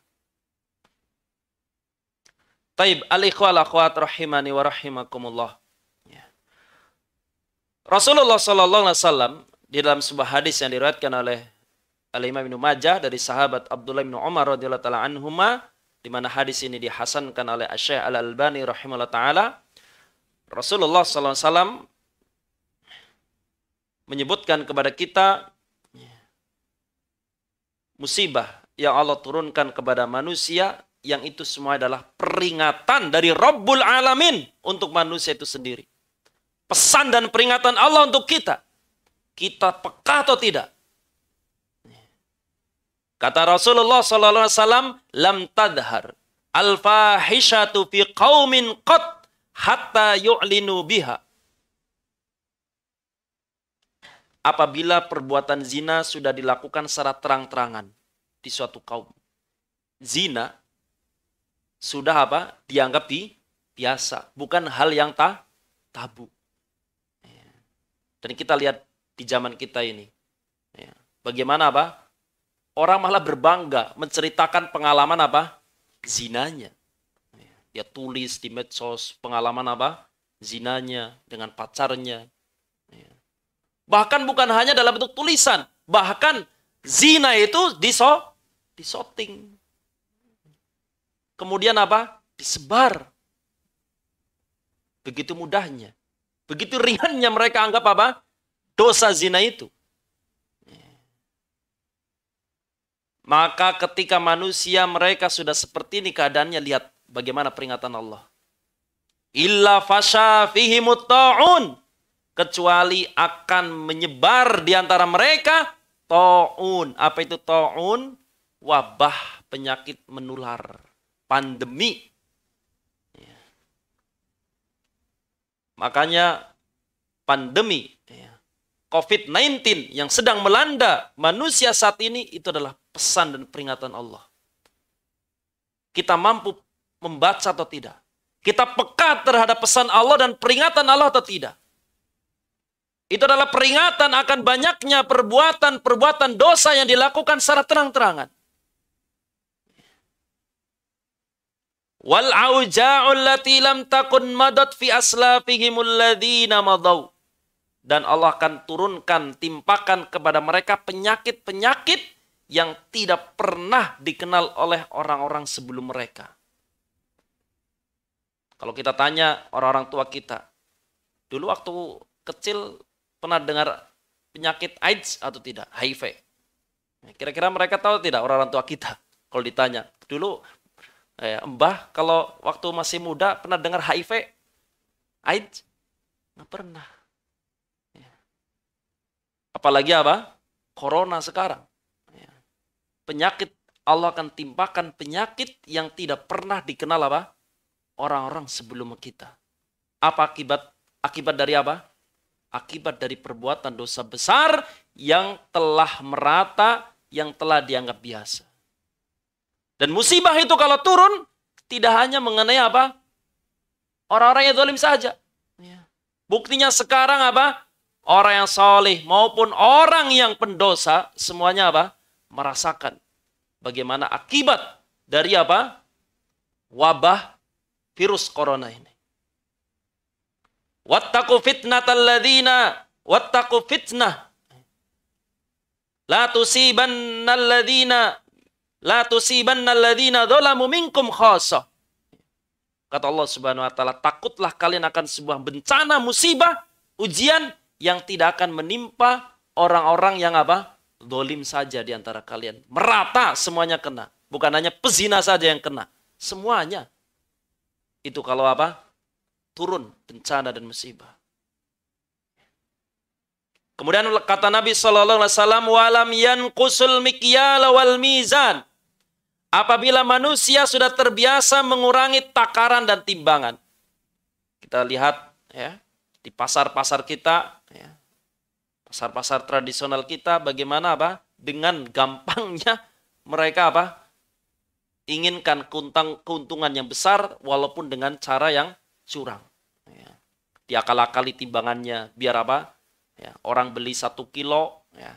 Taib al-ikhwal akhwat rahimani Rasulullah Sallallahu Alaihi Wasallam di dalam sebuah hadis yang diriwayatkan oleh Al Imam Ibnu Majah dari sahabat Abdullah bin Umar radhiyallahu taala anhuma di mana hadis ini dihasankan oleh Syekh Al Albani rahimahullah taala Rasulullah sallallahu alaihi wasallam menyebutkan kepada kita musibah yang Allah turunkan kepada manusia yang itu semua adalah peringatan dari Rabbul Alamin untuk manusia itu sendiri pesan dan peringatan Allah untuk kita. Kita peka atau tidak? Kata Rasulullah sallallahu alaihi wasallam, "Lam tadhar al-fahishatu fi qawmin qat hatta yu'linu biha." Apabila perbuatan zina sudah dilakukan secara terang-terangan di suatu kaum. Zina sudah apa? dianggap di biasa, bukan hal yang tak tabu. Dan kita lihat di zaman kita ini. Ya. Bagaimana apa? Orang malah berbangga menceritakan pengalaman apa? Zinanya. Ya. Dia tulis di medsos pengalaman apa? Zinanya dengan pacarnya. Ya. Bahkan bukan hanya dalam bentuk tulisan. Bahkan zina itu diso, disoting. Kemudian apa? Disebar. Begitu mudahnya. Begitu ringannya mereka anggap apa? Dosa zina itu. Maka ketika manusia mereka sudah seperti ini keadaannya, lihat bagaimana peringatan Allah. Illa fihi mutaun Kecuali akan menyebar di antara mereka ta'un. Apa itu ta'un? Wabah penyakit menular. Pandemi Makanya pandemi ya, COVID-19 yang sedang melanda manusia saat ini itu adalah pesan dan peringatan Allah. Kita mampu membaca atau tidak. Kita peka terhadap pesan Allah dan peringatan Allah atau tidak. Itu adalah peringatan akan banyaknya perbuatan-perbuatan dosa yang dilakukan secara terang-terangan. wal auja'ul lati lam takun madat fi aslafihimul ladzina madaw dan Allah akan turunkan timpakan kepada mereka penyakit-penyakit yang tidak pernah dikenal oleh orang-orang sebelum mereka. Kalau kita tanya orang-orang tua kita, dulu waktu kecil pernah dengar penyakit AIDS atau tidak, HIV. Kira-kira mereka tahu tidak orang-orang tua kita? Kalau ditanya, dulu eh, mbah kalau waktu masih muda pernah dengar HIV? AIDS? Nggak pernah. Ya. Apalagi apa? Corona sekarang. Ya. Penyakit Allah akan timpakan penyakit yang tidak pernah dikenal apa? Orang-orang sebelum kita. Apa akibat? Akibat dari apa? Akibat dari perbuatan dosa besar yang telah merata, yang telah dianggap biasa. Dan musibah itu kalau turun tidak hanya mengenai apa? Orang-orang yang zalim saja. Ya. Buktinya sekarang apa? Orang yang soleh maupun orang yang pendosa semuanya apa? Merasakan bagaimana akibat dari apa? Wabah virus corona ini. Wattaku fitnatal ladzina wattaku fitnah la tusibanna ladzina La tusibanna alladhina zalamu minkum khasa. Kata Allah Subhanahu wa taala, takutlah kalian akan sebuah bencana, musibah, ujian yang tidak akan menimpa orang-orang yang apa? Dolim saja di antara kalian. Merata semuanya kena. Bukan hanya pezina saja yang kena. Semuanya. Itu kalau apa? Turun bencana dan musibah. Kemudian kata Nabi Shallallahu Alaihi Wasallam, walam yan kusul mikyal wal mizan. Apabila manusia sudah terbiasa mengurangi takaran dan timbangan. Kita lihat ya di pasar-pasar kita ya. Pasar-pasar tradisional kita bagaimana apa? Dengan gampangnya mereka apa? Inginkan kuntang keuntungan yang besar walaupun dengan cara yang curang. Ya. Diakal-akali timbangannya biar apa? Ya, orang beli satu kilo, ya.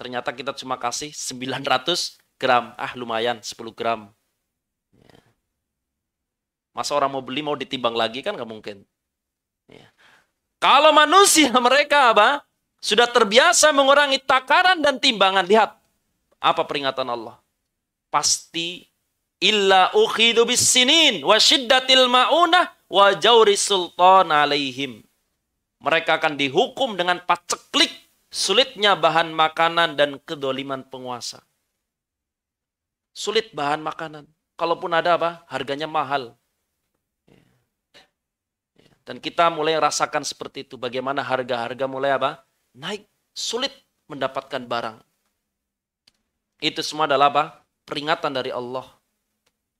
ternyata kita cuma kasih 900 gram. Ah lumayan 10 gram. Ya. Masa orang mau beli mau ditimbang lagi kan nggak mungkin. Ya. Kalau manusia mereka apa? Sudah terbiasa mengurangi takaran dan timbangan. Lihat apa peringatan Allah. Pasti illa ukhidu sinin wa syiddatil maunah wa jauri sultan alaihim. Mereka akan dihukum dengan paceklik sulitnya bahan makanan dan kedoliman penguasa. Sulit bahan makanan. Kalaupun ada apa? Harganya mahal. Ya. Ya. Dan kita mulai rasakan seperti itu. Bagaimana harga-harga mulai apa? Naik. Sulit mendapatkan barang. Itu semua adalah apa? Peringatan dari Allah.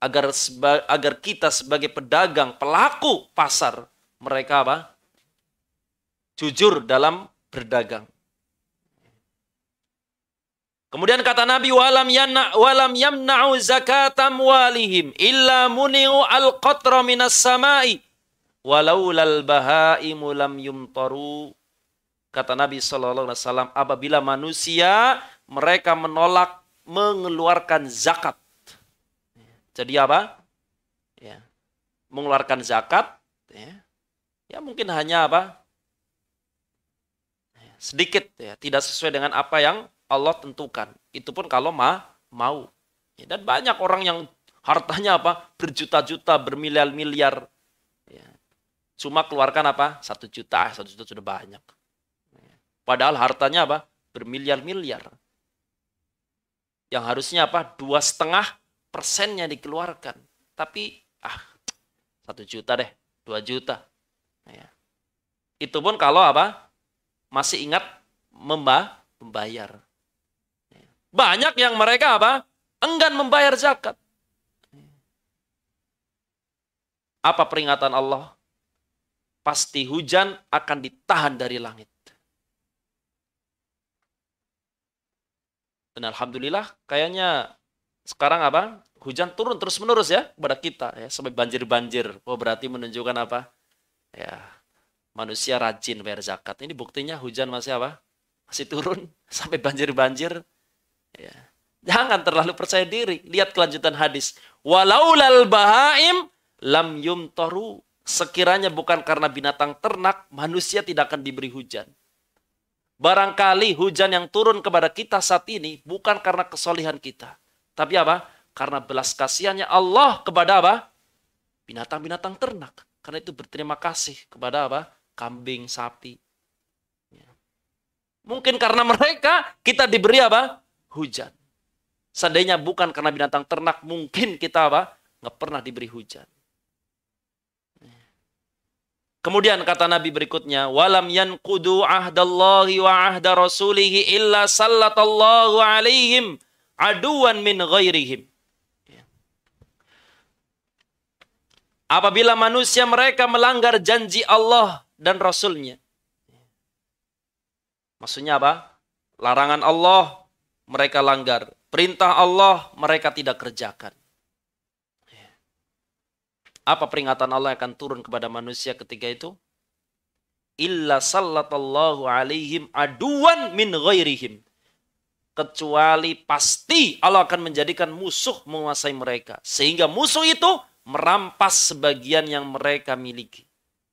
Agar, seba, agar kita sebagai pedagang, pelaku pasar, mereka apa? Jujur dalam berdagang. Kemudian kata Nabi walam yamna walam yamna'u zakatam walihim illa muni'u al-qatra minas sama'i lal bahaimu lam yumtaru kata Nabi sallallahu alaihi wasallam apabila manusia mereka menolak mengeluarkan zakat. Jadi apa? Ya. Mengeluarkan zakat ya. Ya mungkin hanya apa? Ya, sedikit ya, tidak sesuai dengan apa yang Allah tentukan. Itu pun kalau ma mau. Ya, dan banyak orang yang hartanya apa? Berjuta-juta, bermiliar-miliar. Ya. Cuma keluarkan apa? Satu juta, ah, satu juta sudah banyak. Ya. Padahal hartanya apa? Bermiliar-miliar. Yang harusnya apa? Dua setengah persennya dikeluarkan. Tapi ah satu juta deh, dua juta. Ya. Itu pun kalau apa? Masih ingat memba membayar. Banyak yang mereka apa? Enggan membayar zakat. Apa peringatan Allah? Pasti hujan akan ditahan dari langit. Dan alhamdulillah kayaknya sekarang apa? Hujan turun terus menerus ya kepada kita ya sampai banjir-banjir. Oh berarti menunjukkan apa? Ya, manusia rajin bayar zakat. Ini buktinya hujan masih apa? Masih turun sampai banjir-banjir Ya. Jangan terlalu percaya diri. Lihat kelanjutan hadis. Walaulal bahaim lam toru Sekiranya bukan karena binatang ternak, manusia tidak akan diberi hujan. Barangkali hujan yang turun kepada kita saat ini bukan karena kesolihan kita. Tapi apa? Karena belas kasihannya Allah kepada apa? Binatang-binatang ternak. Karena itu berterima kasih kepada apa? Kambing, sapi. Ya. Mungkin karena mereka kita diberi apa? hujan. Seandainya bukan karena binatang ternak, mungkin kita apa? Nggak pernah diberi hujan. Kemudian kata Nabi berikutnya, walam kudu ahdallahi wa ahda rasulihi illa sallatallahu alaihim aduan min ghairihim. Apabila manusia mereka melanggar janji Allah dan Rasulnya. Maksudnya apa? Larangan Allah, mereka langgar. Perintah Allah mereka tidak kerjakan. Apa peringatan Allah akan turun kepada manusia ketika itu? Illa sallatallahu alaihim aduan min ghairihim. Kecuali pasti Allah akan menjadikan musuh menguasai mereka. Sehingga musuh itu merampas sebagian yang mereka miliki.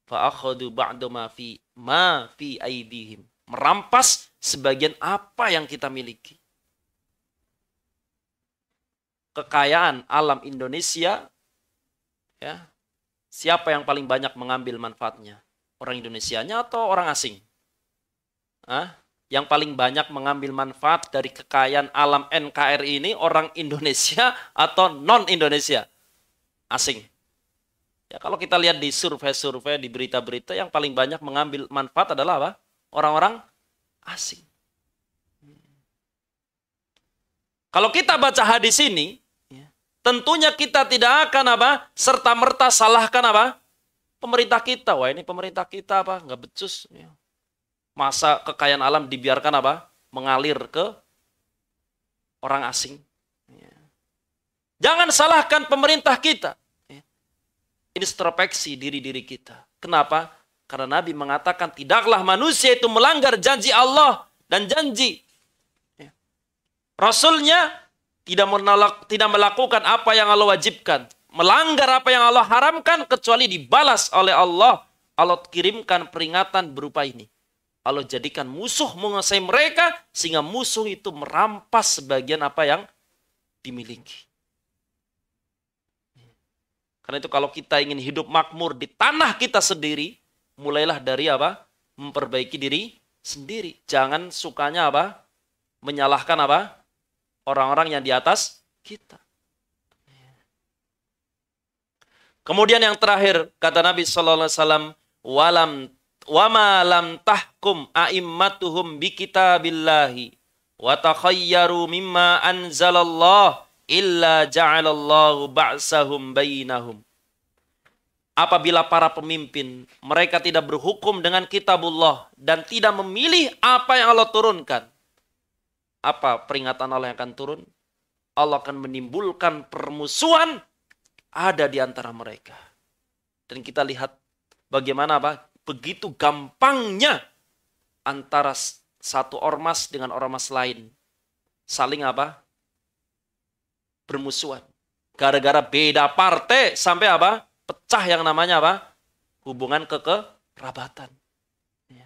Fa'akhadu ba'du ma fi ma fi aidihim. Merampas sebagian apa yang kita miliki kekayaan alam Indonesia ya siapa yang paling banyak mengambil manfaatnya orang Indonesianya atau orang asing Hah? yang paling banyak mengambil manfaat dari kekayaan alam NKRI ini orang Indonesia atau non Indonesia asing ya kalau kita lihat di survei-survei di berita-berita yang paling banyak mengambil manfaat adalah apa orang-orang asing kalau kita baca hadis ini tentunya kita tidak akan apa serta merta salahkan apa pemerintah kita wah ini pemerintah kita apa nggak becus ya. masa kekayaan alam dibiarkan apa mengalir ke orang asing ya. jangan salahkan pemerintah kita ya. introspeksi diri diri kita kenapa karena Nabi mengatakan tidaklah manusia itu melanggar janji Allah dan janji Rasulnya tidak menolak, tidak melakukan apa yang Allah wajibkan, melanggar apa yang Allah haramkan kecuali dibalas oleh Allah. Allah kirimkan peringatan berupa ini. Allah jadikan musuh menguasai mereka sehingga musuh itu merampas sebagian apa yang dimiliki. Karena itu kalau kita ingin hidup makmur di tanah kita sendiri, mulailah dari apa? Memperbaiki diri sendiri. Jangan sukanya apa? Menyalahkan apa? orang-orang yang di atas kita. Kemudian yang terakhir kata Nabi Shallallahu Alaihi Wasallam, walam wama lam tahkum aimmatuhum bi kitabillahi wa takhayyaru mimma anzalallah illa ja'alallahu ba'sahum bainahum. Apabila para pemimpin mereka tidak berhukum dengan kitabullah dan tidak memilih apa yang Allah turunkan, apa peringatan Allah yang akan turun? Allah akan menimbulkan permusuhan ada di antara mereka. Dan kita lihat bagaimana apa? Begitu gampangnya antara satu ormas dengan ormas lain saling apa? bermusuhan. Gara-gara beda partai sampai apa? pecah yang namanya apa? hubungan kekerabatan. Ya.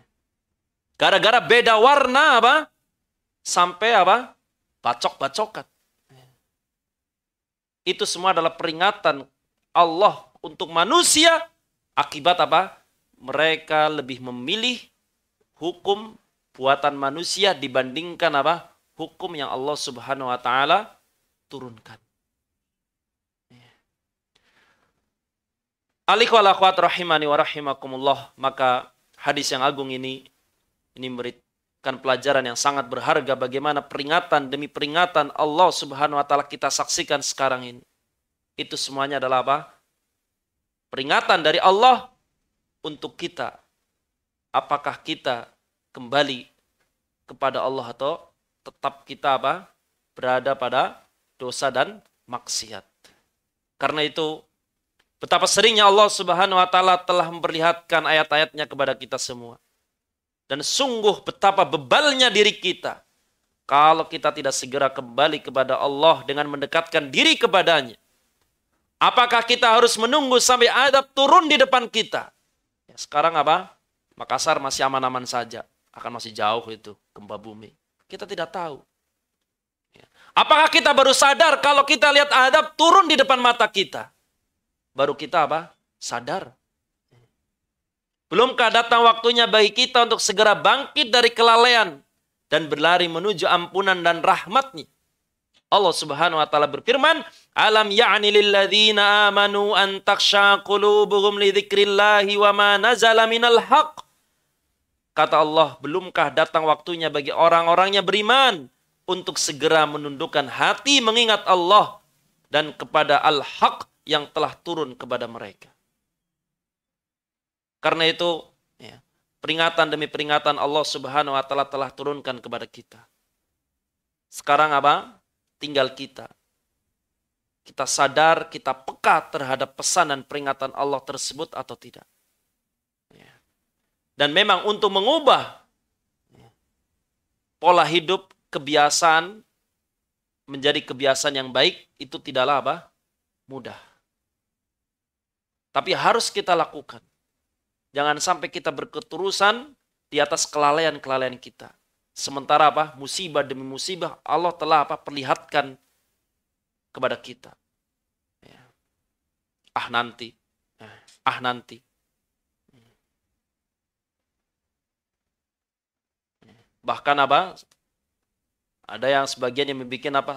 Gara-gara beda warna apa? sampai apa? Bacok-bacokan. Itu semua adalah peringatan Allah untuk manusia akibat apa? Mereka lebih memilih hukum buatan manusia dibandingkan apa? Hukum yang Allah Subhanahu wa taala turunkan. Alikwa khuat rahimani wa rahimakumullah. Maka hadis yang agung ini, ini mendapatkan pelajaran yang sangat berharga bagaimana peringatan demi peringatan Allah Subhanahu wa taala kita saksikan sekarang ini. Itu semuanya adalah apa? Peringatan dari Allah untuk kita. Apakah kita kembali kepada Allah atau tetap kita apa? berada pada dosa dan maksiat. Karena itu betapa seringnya Allah Subhanahu wa taala telah memperlihatkan ayat-ayatnya kepada kita semua dan sungguh betapa bebalnya diri kita. Kalau kita tidak segera kembali kepada Allah dengan mendekatkan diri kepadanya. Apakah kita harus menunggu sampai adab turun di depan kita? Ya, sekarang apa? Makassar masih aman-aman saja. Akan masih jauh itu gempa bumi. Kita tidak tahu. Ya. Apakah kita baru sadar kalau kita lihat adab turun di depan mata kita? Baru kita apa? Sadar Belumkah datang waktunya bagi kita untuk segera bangkit dari kelalaian dan berlari menuju ampunan dan rahmatnya? Allah Subhanahu wa taala berfirman, "Alam ya'ni lilladzina amanu an kulu qulubuhum li wa mana zalamin al-haq. Kata Allah, belumkah datang waktunya bagi orang orangnya beriman untuk segera menundukkan hati mengingat Allah dan kepada al-haq yang telah turun kepada mereka. Karena itu ya, peringatan demi peringatan Allah Subhanahu wa taala telah turunkan kepada kita. Sekarang apa? Tinggal kita. Kita sadar, kita peka terhadap pesan dan peringatan Allah tersebut atau tidak. Ya. Dan memang untuk mengubah ya, pola hidup, kebiasaan, menjadi kebiasaan yang baik itu tidaklah apa? mudah. Tapi harus kita lakukan. Jangan sampai kita berketurusan di atas kelalaian-kelalaian kita. Sementara apa? Musibah demi musibah Allah telah apa? Perlihatkan kepada kita. Ya. Ah nanti. Ya. Ah nanti. Ya. Bahkan apa? Ada yang sebagian yang membuat apa?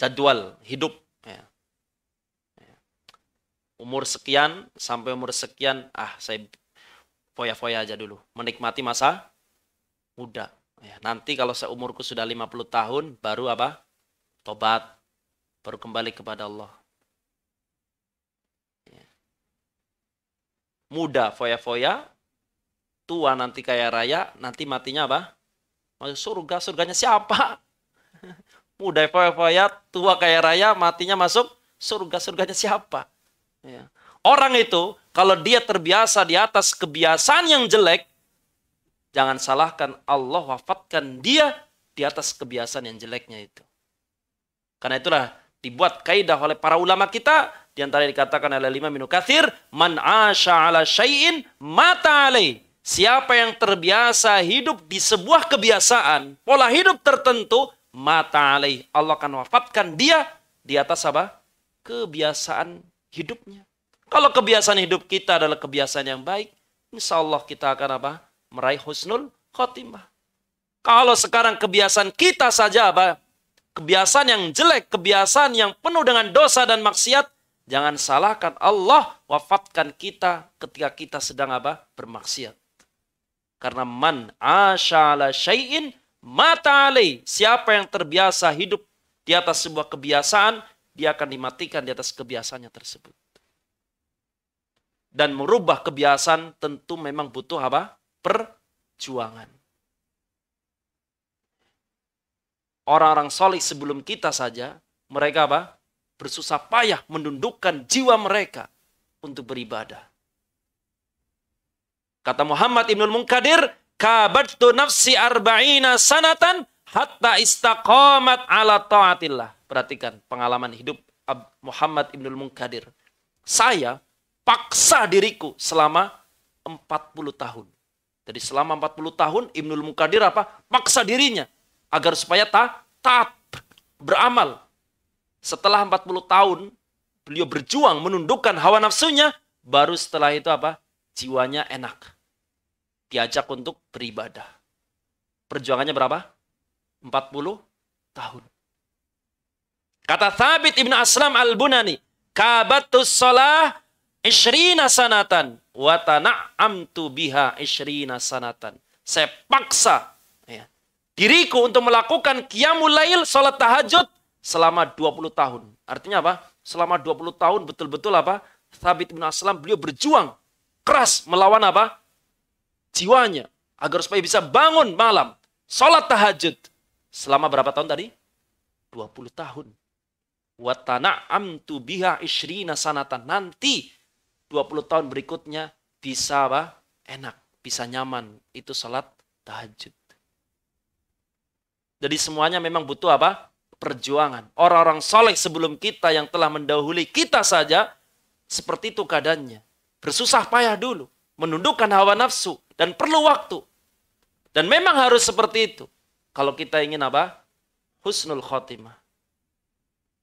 Jadwal hidup umur sekian sampai umur sekian ah saya foya-foya aja dulu menikmati masa muda ya, nanti kalau saya umurku sudah 50 tahun baru apa tobat baru kembali kepada Allah ya. muda foya-foya tua nanti kaya raya nanti matinya apa masuk surga surganya siapa muda foya-foya tua kaya raya matinya masuk surga surganya siapa Ya. Orang itu kalau dia terbiasa di atas kebiasaan yang jelek, jangan salahkan Allah wafatkan dia di atas kebiasaan yang jeleknya itu. Karena itulah dibuat kaidah oleh para ulama kita di antara dikatakan oleh lima minu kathir man asha ala syai'in mata alai siapa yang terbiasa hidup di sebuah kebiasaan pola hidup tertentu mata alai Allah akan wafatkan dia di atas apa kebiasaan hidupnya. Kalau kebiasaan hidup kita adalah kebiasaan yang baik, insya Allah kita akan apa? Meraih husnul khotimah. Kalau sekarang kebiasaan kita saja apa? Kebiasaan yang jelek, kebiasaan yang penuh dengan dosa dan maksiat, jangan salahkan Allah wafatkan kita ketika kita sedang apa? Bermaksiat. Karena man asyala syai'in mata alai. Siapa yang terbiasa hidup di atas sebuah kebiasaan, dia akan dimatikan di atas kebiasaannya tersebut. Dan merubah kebiasaan tentu memang butuh apa? Perjuangan. Orang-orang solih sebelum kita saja, mereka apa? Bersusah payah menundukkan jiwa mereka untuk beribadah. Kata Muhammad Ibnul Munkadir, Kabattu nafsi arba'ina sanatan hatta istaqamat ala ta'atillah. Perhatikan pengalaman hidup Muhammad Ibnul Munkadir. Saya paksa diriku selama 40 tahun. Jadi selama 40 tahun Ibnul Munkadir apa? Paksa dirinya agar supaya tak taat beramal. Setelah 40 tahun beliau berjuang menundukkan hawa nafsunya, baru setelah itu apa? Jiwanya enak. Diajak untuk beribadah. Perjuangannya berapa? 40 tahun. Kata Thabit ibn Aslam al-Bunani, kabatus sholah ishrina sanatan, amtu biha ishrina sanatan. Saya paksa ya, diriku untuk melakukan qiyamul lail, sholat tahajud selama 20 tahun. Artinya apa? Selama 20 tahun betul-betul apa? Thabit bin Aslam beliau berjuang keras melawan apa? Jiwanya agar supaya bisa bangun malam, sholat tahajud selama berapa tahun tadi? 20 tahun watana tu biha isrina sanatan nanti 20 tahun berikutnya bisa apa? enak, bisa nyaman. Itu salat tahajud. Jadi semuanya memang butuh apa? perjuangan. Orang-orang soleh sebelum kita yang telah mendahului kita saja seperti itu keadaannya. Bersusah payah dulu, menundukkan hawa nafsu dan perlu waktu. Dan memang harus seperti itu. Kalau kita ingin apa? Husnul khotimah.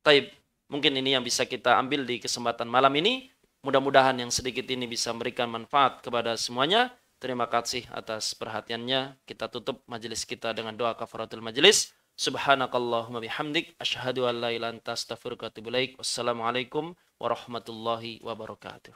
Taib, mungkin ini yang bisa kita ambil di kesempatan malam ini. Mudah-mudahan yang sedikit ini bisa memberikan manfaat kepada semuanya. Terima kasih atas perhatiannya. Kita tutup majelis kita dengan doa kafaratul majelis. Subhanakallahumma bihamdik. Ashadu an la ilan anta Wassalamualaikum warahmatullahi wabarakatuh.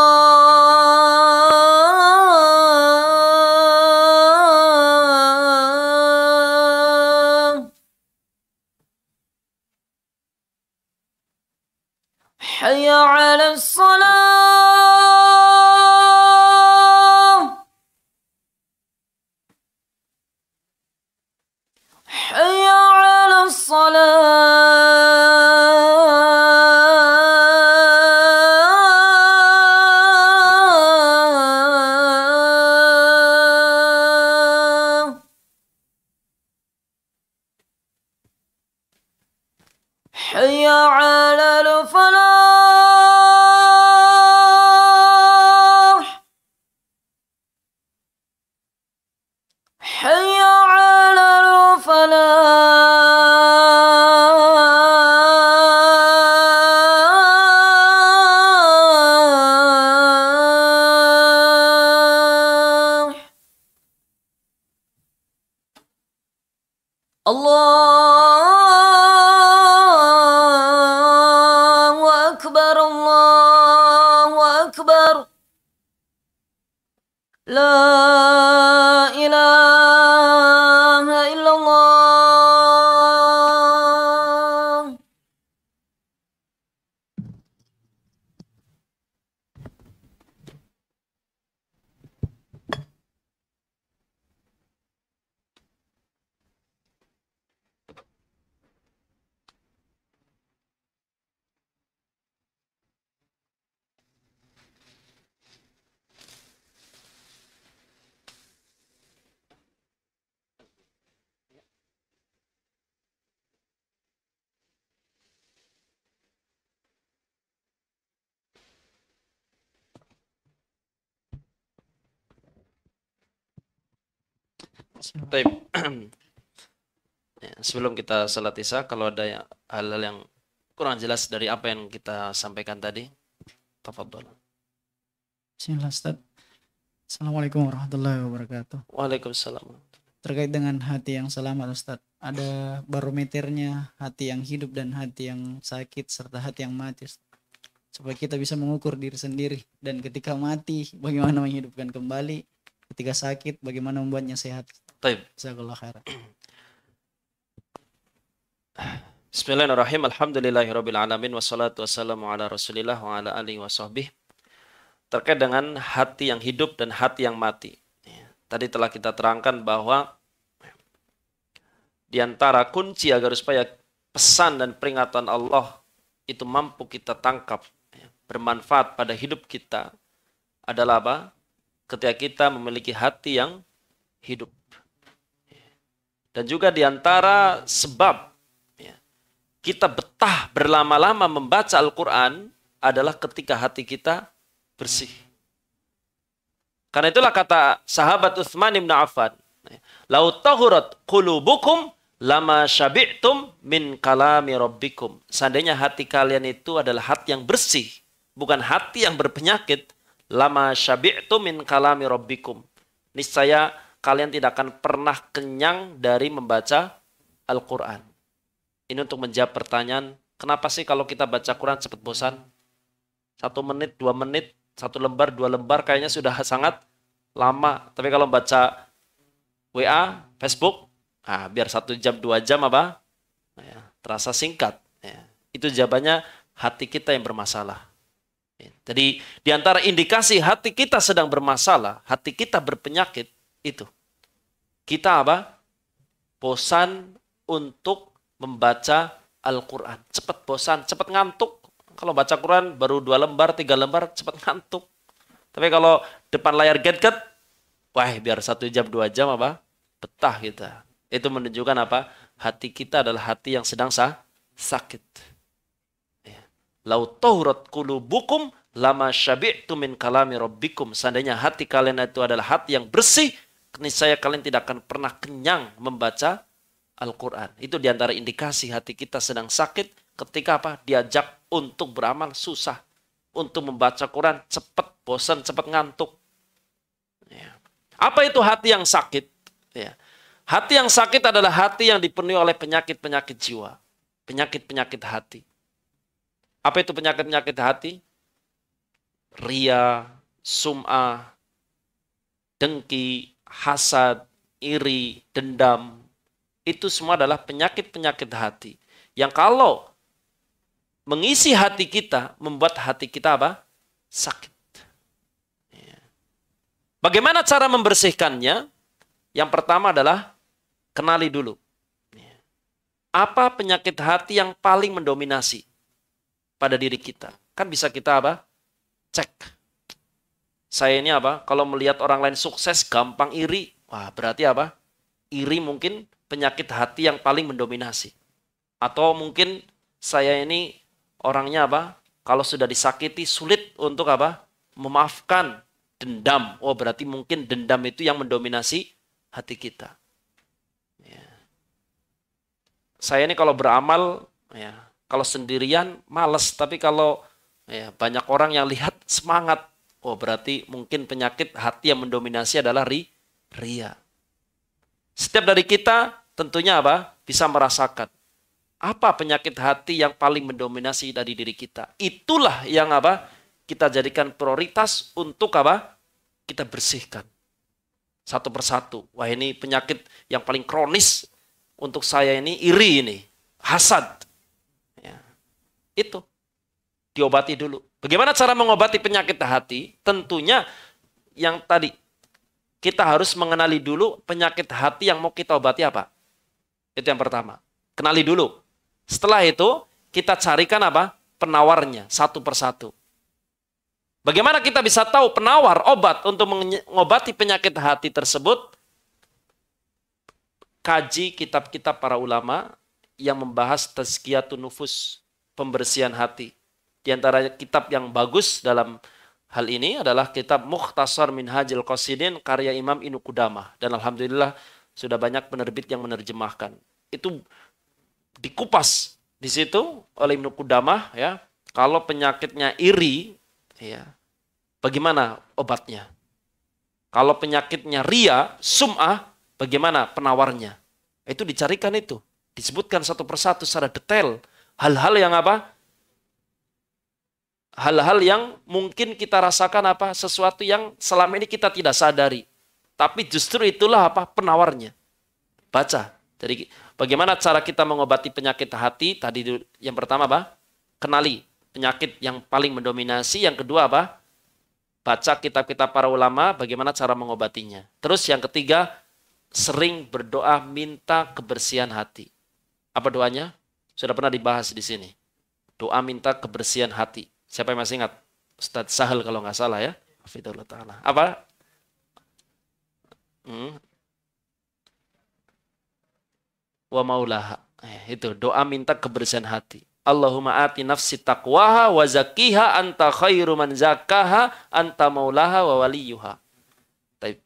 kita salat isya kalau ada hal-hal yang kurang jelas dari apa yang kita sampaikan tadi. Tafadhol. Bismillah Ustaz. Assalamualaikum warahmatullahi wabarakatuh. Waalaikumsalam. Terkait dengan hati yang selamat Ustaz, ada barometernya hati yang hidup dan hati yang sakit serta hati yang mati Ustaz. Supaya kita bisa mengukur diri sendiri dan ketika mati bagaimana menghidupkan kembali, ketika sakit bagaimana membuatnya sehat. Taib. Jazakallahu Bismillahirrahmanirrahim. alamin Wassalatu wassalamu ala rasulillah wa ala alihi Terkait dengan hati yang hidup dan hati yang mati. Ya, tadi telah kita terangkan bahwa di antara kunci agar supaya pesan dan peringatan Allah itu mampu kita tangkap, ya, bermanfaat pada hidup kita adalah apa? Ketika kita memiliki hati yang hidup. Dan juga di antara sebab kita betah berlama-lama membaca Al-Quran adalah ketika hati kita bersih. Karena itulah kata sahabat Utsman bin Affan, "Lau tahurat kulubukum lama syabi'tum min kalami rabbikum." Seandainya hati kalian itu adalah hati yang bersih, bukan hati yang berpenyakit, lama syabi'tum min kalami rabbikum. Niscaya kalian tidak akan pernah kenyang dari membaca Al-Qur'an. Ini untuk menjawab pertanyaan, kenapa sih kalau kita baca Quran cepat bosan? Satu menit, dua menit, satu lembar, dua lembar kayaknya sudah sangat lama. Tapi kalau baca WA, Facebook, ah biar satu jam, dua jam apa? Nah, ya, terasa singkat. Ya. Itu jawabannya hati kita yang bermasalah. Ya, jadi di antara indikasi hati kita sedang bermasalah, hati kita berpenyakit itu. Kita apa? Bosan untuk membaca Al-Quran. Cepat bosan, cepat ngantuk. Kalau baca Quran baru dua lembar, tiga lembar, cepat ngantuk. Tapi kalau depan layar gadget, wah biar satu jam, dua jam apa? Betah kita. Itu menunjukkan apa? Hati kita adalah hati yang sedang sah, sakit. Ya. Lau taurat bukum, lama syabi'tu min kalami rabbikum. Seandainya hati kalian itu adalah hati yang bersih, niscaya kalian tidak akan pernah kenyang membaca Al-Quran. Itu diantara indikasi hati kita sedang sakit ketika apa? Diajak untuk beramal susah. Untuk membaca Quran cepat bosan, cepat ngantuk. Ya. Apa itu hati yang sakit? Ya. Hati yang sakit adalah hati yang dipenuhi oleh penyakit-penyakit jiwa. Penyakit-penyakit hati. Apa itu penyakit-penyakit hati? Ria, sum'ah, dengki, hasad, iri, dendam, itu semua adalah penyakit-penyakit hati. Yang kalau mengisi hati kita, membuat hati kita apa? Sakit. Iya. Bagaimana cara membersihkannya? Yang pertama adalah kenali dulu. Iya. Apa penyakit hati yang paling mendominasi pada diri kita? Kan bisa kita apa? Cek. Saya ini apa? Kalau melihat orang lain sukses gampang iri. Wah, berarti apa? Iri mungkin penyakit hati yang paling mendominasi. Atau mungkin saya ini orangnya apa? Kalau sudah disakiti sulit untuk apa? Memaafkan dendam. Oh berarti mungkin dendam itu yang mendominasi hati kita. Ya. Saya ini kalau beramal, ya kalau sendirian males. Tapi kalau ya, banyak orang yang lihat semangat. Oh berarti mungkin penyakit hati yang mendominasi adalah ri, ria. Setiap dari kita tentunya apa? Bisa merasakan apa penyakit hati yang paling mendominasi dari diri kita. Itulah yang apa? Kita jadikan prioritas untuk apa? Kita bersihkan satu persatu. Wah ini penyakit yang paling kronis untuk saya ini iri ini, hasad. Ya. Itu diobati dulu. Bagaimana cara mengobati penyakit hati? Tentunya yang tadi kita harus mengenali dulu penyakit hati yang mau kita obati apa? Itu yang pertama. Kenali dulu. Setelah itu, kita carikan apa? Penawarnya, satu persatu. Bagaimana kita bisa tahu penawar obat untuk mengobati penyakit hati tersebut? Kaji kitab-kitab para ulama yang membahas tazkiyatun nufus, pembersihan hati. Di antara kitab yang bagus dalam hal ini adalah kitab Mukhtasar Minhajil Qasidin karya Imam Inukudama. dan alhamdulillah sudah banyak penerbit yang menerjemahkan. Itu dikupas di situ oleh Ibnu Kudamah ya. Kalau penyakitnya iri ya. Bagaimana obatnya? Kalau penyakitnya ria, sum'ah, bagaimana penawarnya? Itu dicarikan itu. Disebutkan satu persatu secara detail. Hal-hal yang apa? Hal-hal yang mungkin kita rasakan apa? Sesuatu yang selama ini kita tidak sadari. Tapi justru itulah apa penawarnya. Baca. Jadi bagaimana cara kita mengobati penyakit hati? Tadi yang pertama apa? Kenali penyakit yang paling mendominasi. Yang kedua apa? Baca kitab-kitab para ulama bagaimana cara mengobatinya. Terus yang ketiga, sering berdoa minta kebersihan hati. Apa doanya? Sudah pernah dibahas di sini. Doa minta kebersihan hati. Siapa yang masih ingat? Ustadz Sahel kalau nggak salah ya. Ta'ala. Apa hmm, wa maulaha. Eh, itu doa minta kebersihan hati. Allahumma ati nafsi taqwaha wa zakiha anta khairu man zakaha anta maulaha wa waliyuha. Taip.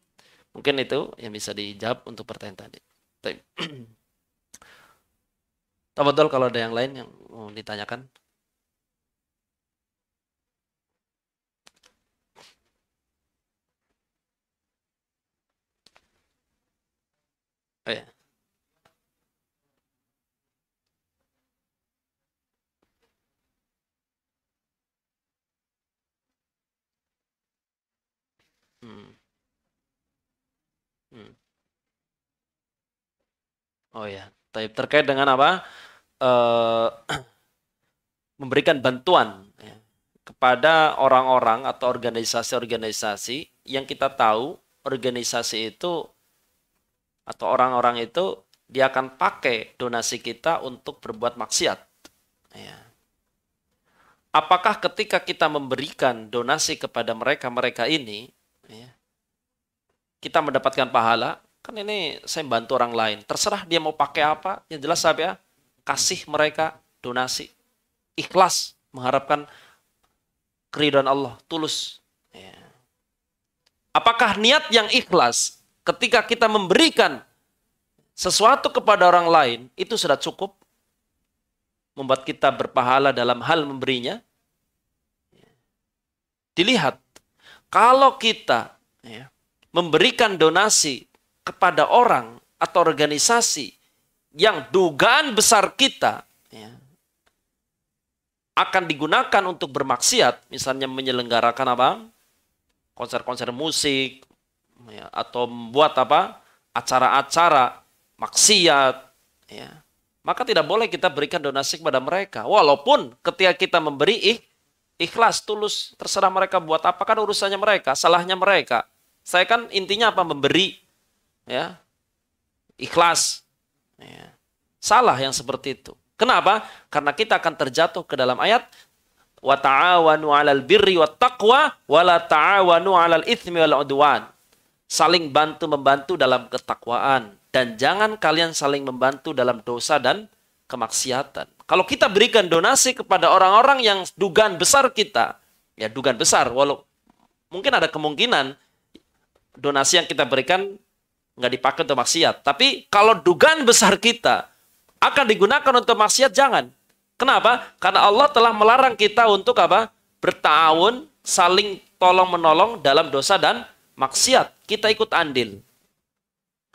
Mungkin itu yang bisa dijawab untuk pertanyaan tadi. Taip. Tafadhol kalau ada yang lain yang mau ditanyakan. Oh ya. Hmm. Hmm. Oh ya, Taib terkait dengan apa? Eh, memberikan bantuan ya, kepada orang-orang atau organisasi-organisasi yang kita tahu organisasi itu atau orang-orang itu dia akan pakai donasi kita untuk berbuat maksiat. Ya. Apakah ketika kita memberikan donasi kepada mereka-mereka ini, ya, kita mendapatkan pahala? Kan ini saya bantu orang lain. Terserah dia mau pakai apa. Yang jelas saya kasih mereka donasi. Ikhlas mengharapkan keriduan Allah. Tulus. Ya. Apakah niat yang ikhlas ketika kita memberikan sesuatu kepada orang lain, itu sudah cukup membuat kita berpahala dalam hal memberinya. Dilihat, kalau kita ya, memberikan donasi kepada orang atau organisasi yang dugaan besar kita ya, akan digunakan untuk bermaksiat, misalnya menyelenggarakan apa? Konser-konser musik, ya, atau membuat apa acara-acara maksiat ya maka tidak boleh kita berikan donasi kepada mereka walaupun ketika kita memberi ih, ikhlas tulus terserah mereka buat apa kan urusannya mereka salahnya mereka saya kan intinya apa memberi ya ikhlas ya. salah yang seperti itu kenapa karena kita akan terjatuh ke dalam ayat wa ta'awanu 'alal birri wat taqwa wa la ta'awanu 'alal itsmi wal 'udwan saling bantu membantu dalam ketakwaan dan jangan kalian saling membantu dalam dosa dan kemaksiatan. Kalau kita berikan donasi kepada orang-orang yang dugaan besar kita, ya dugaan besar, walau mungkin ada kemungkinan donasi yang kita berikan nggak dipakai untuk maksiat. Tapi kalau dugaan besar kita akan digunakan untuk maksiat, jangan. Kenapa? Karena Allah telah melarang kita untuk apa? Bertahun saling tolong menolong dalam dosa dan maksiat, kita ikut andil.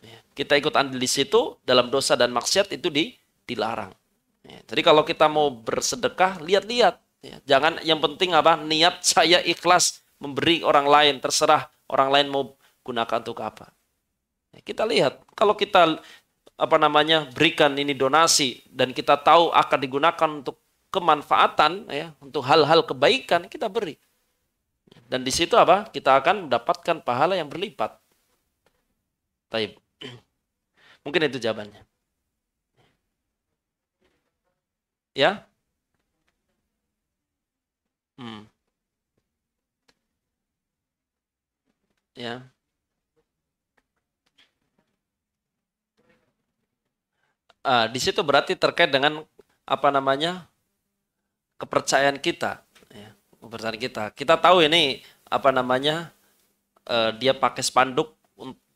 Ya, kita ikut andil di situ, dalam dosa dan maksiat itu di, dilarang. Ya, jadi kalau kita mau bersedekah, lihat-lihat. Ya, jangan yang penting apa? Niat saya ikhlas memberi orang lain, terserah orang lain mau gunakan untuk apa. Kita lihat, kalau kita apa namanya berikan ini donasi dan kita tahu akan digunakan untuk kemanfaatan ya untuk hal-hal kebaikan kita beri dan di situ apa? Kita akan mendapatkan pahala yang berlipat. Taib. Mungkin itu jawabannya. Ya? Hmm. Ya. Ah, di situ berarti terkait dengan apa namanya? kepercayaan kita perusahaan kita. Kita tahu ini apa namanya uh, dia pakai spanduk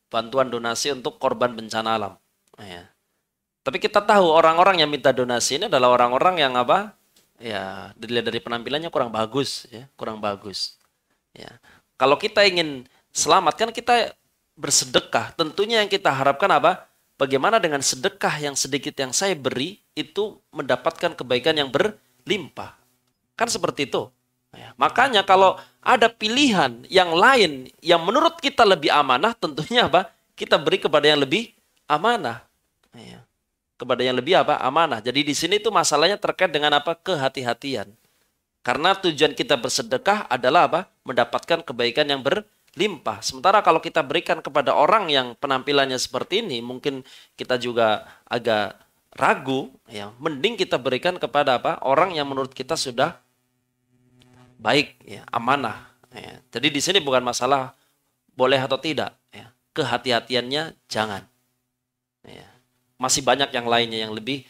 bantuan donasi untuk korban bencana alam. Nah, ya. Tapi kita tahu orang-orang yang minta donasi ini adalah orang-orang yang apa? Ya, dilihat dari penampilannya kurang bagus, ya, kurang bagus. Ya. Kalau kita ingin selamat kan kita bersedekah. Tentunya yang kita harapkan apa? Bagaimana dengan sedekah yang sedikit yang saya beri itu mendapatkan kebaikan yang berlimpah. Kan seperti itu. Ya, makanya kalau ada pilihan yang lain yang menurut kita lebih amanah, tentunya apa? Kita beri kepada yang lebih amanah. Iya. Kepada yang lebih apa? Amanah. Jadi di sini itu masalahnya terkait dengan apa? Kehati-hatian. Karena tujuan kita bersedekah adalah apa? Mendapatkan kebaikan yang berlimpah. Sementara kalau kita berikan kepada orang yang penampilannya seperti ini, mungkin kita juga agak ragu. Ya, mending kita berikan kepada apa? Orang yang menurut kita sudah baik, ya, amanah. Ya. Jadi di sini bukan masalah boleh atau tidak, ya. kehati-hatiannya jangan. Ya. Masih banyak yang lainnya yang lebih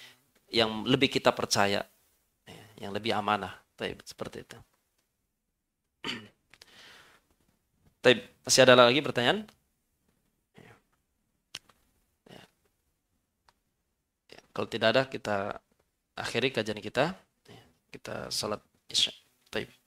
yang lebih kita percaya, ya. yang lebih amanah, Taip, seperti itu. Taip, masih ada lagi pertanyaan? Ya. Ya. Ya, kalau tidak ada, kita akhiri kajian kita. Kita salat isya.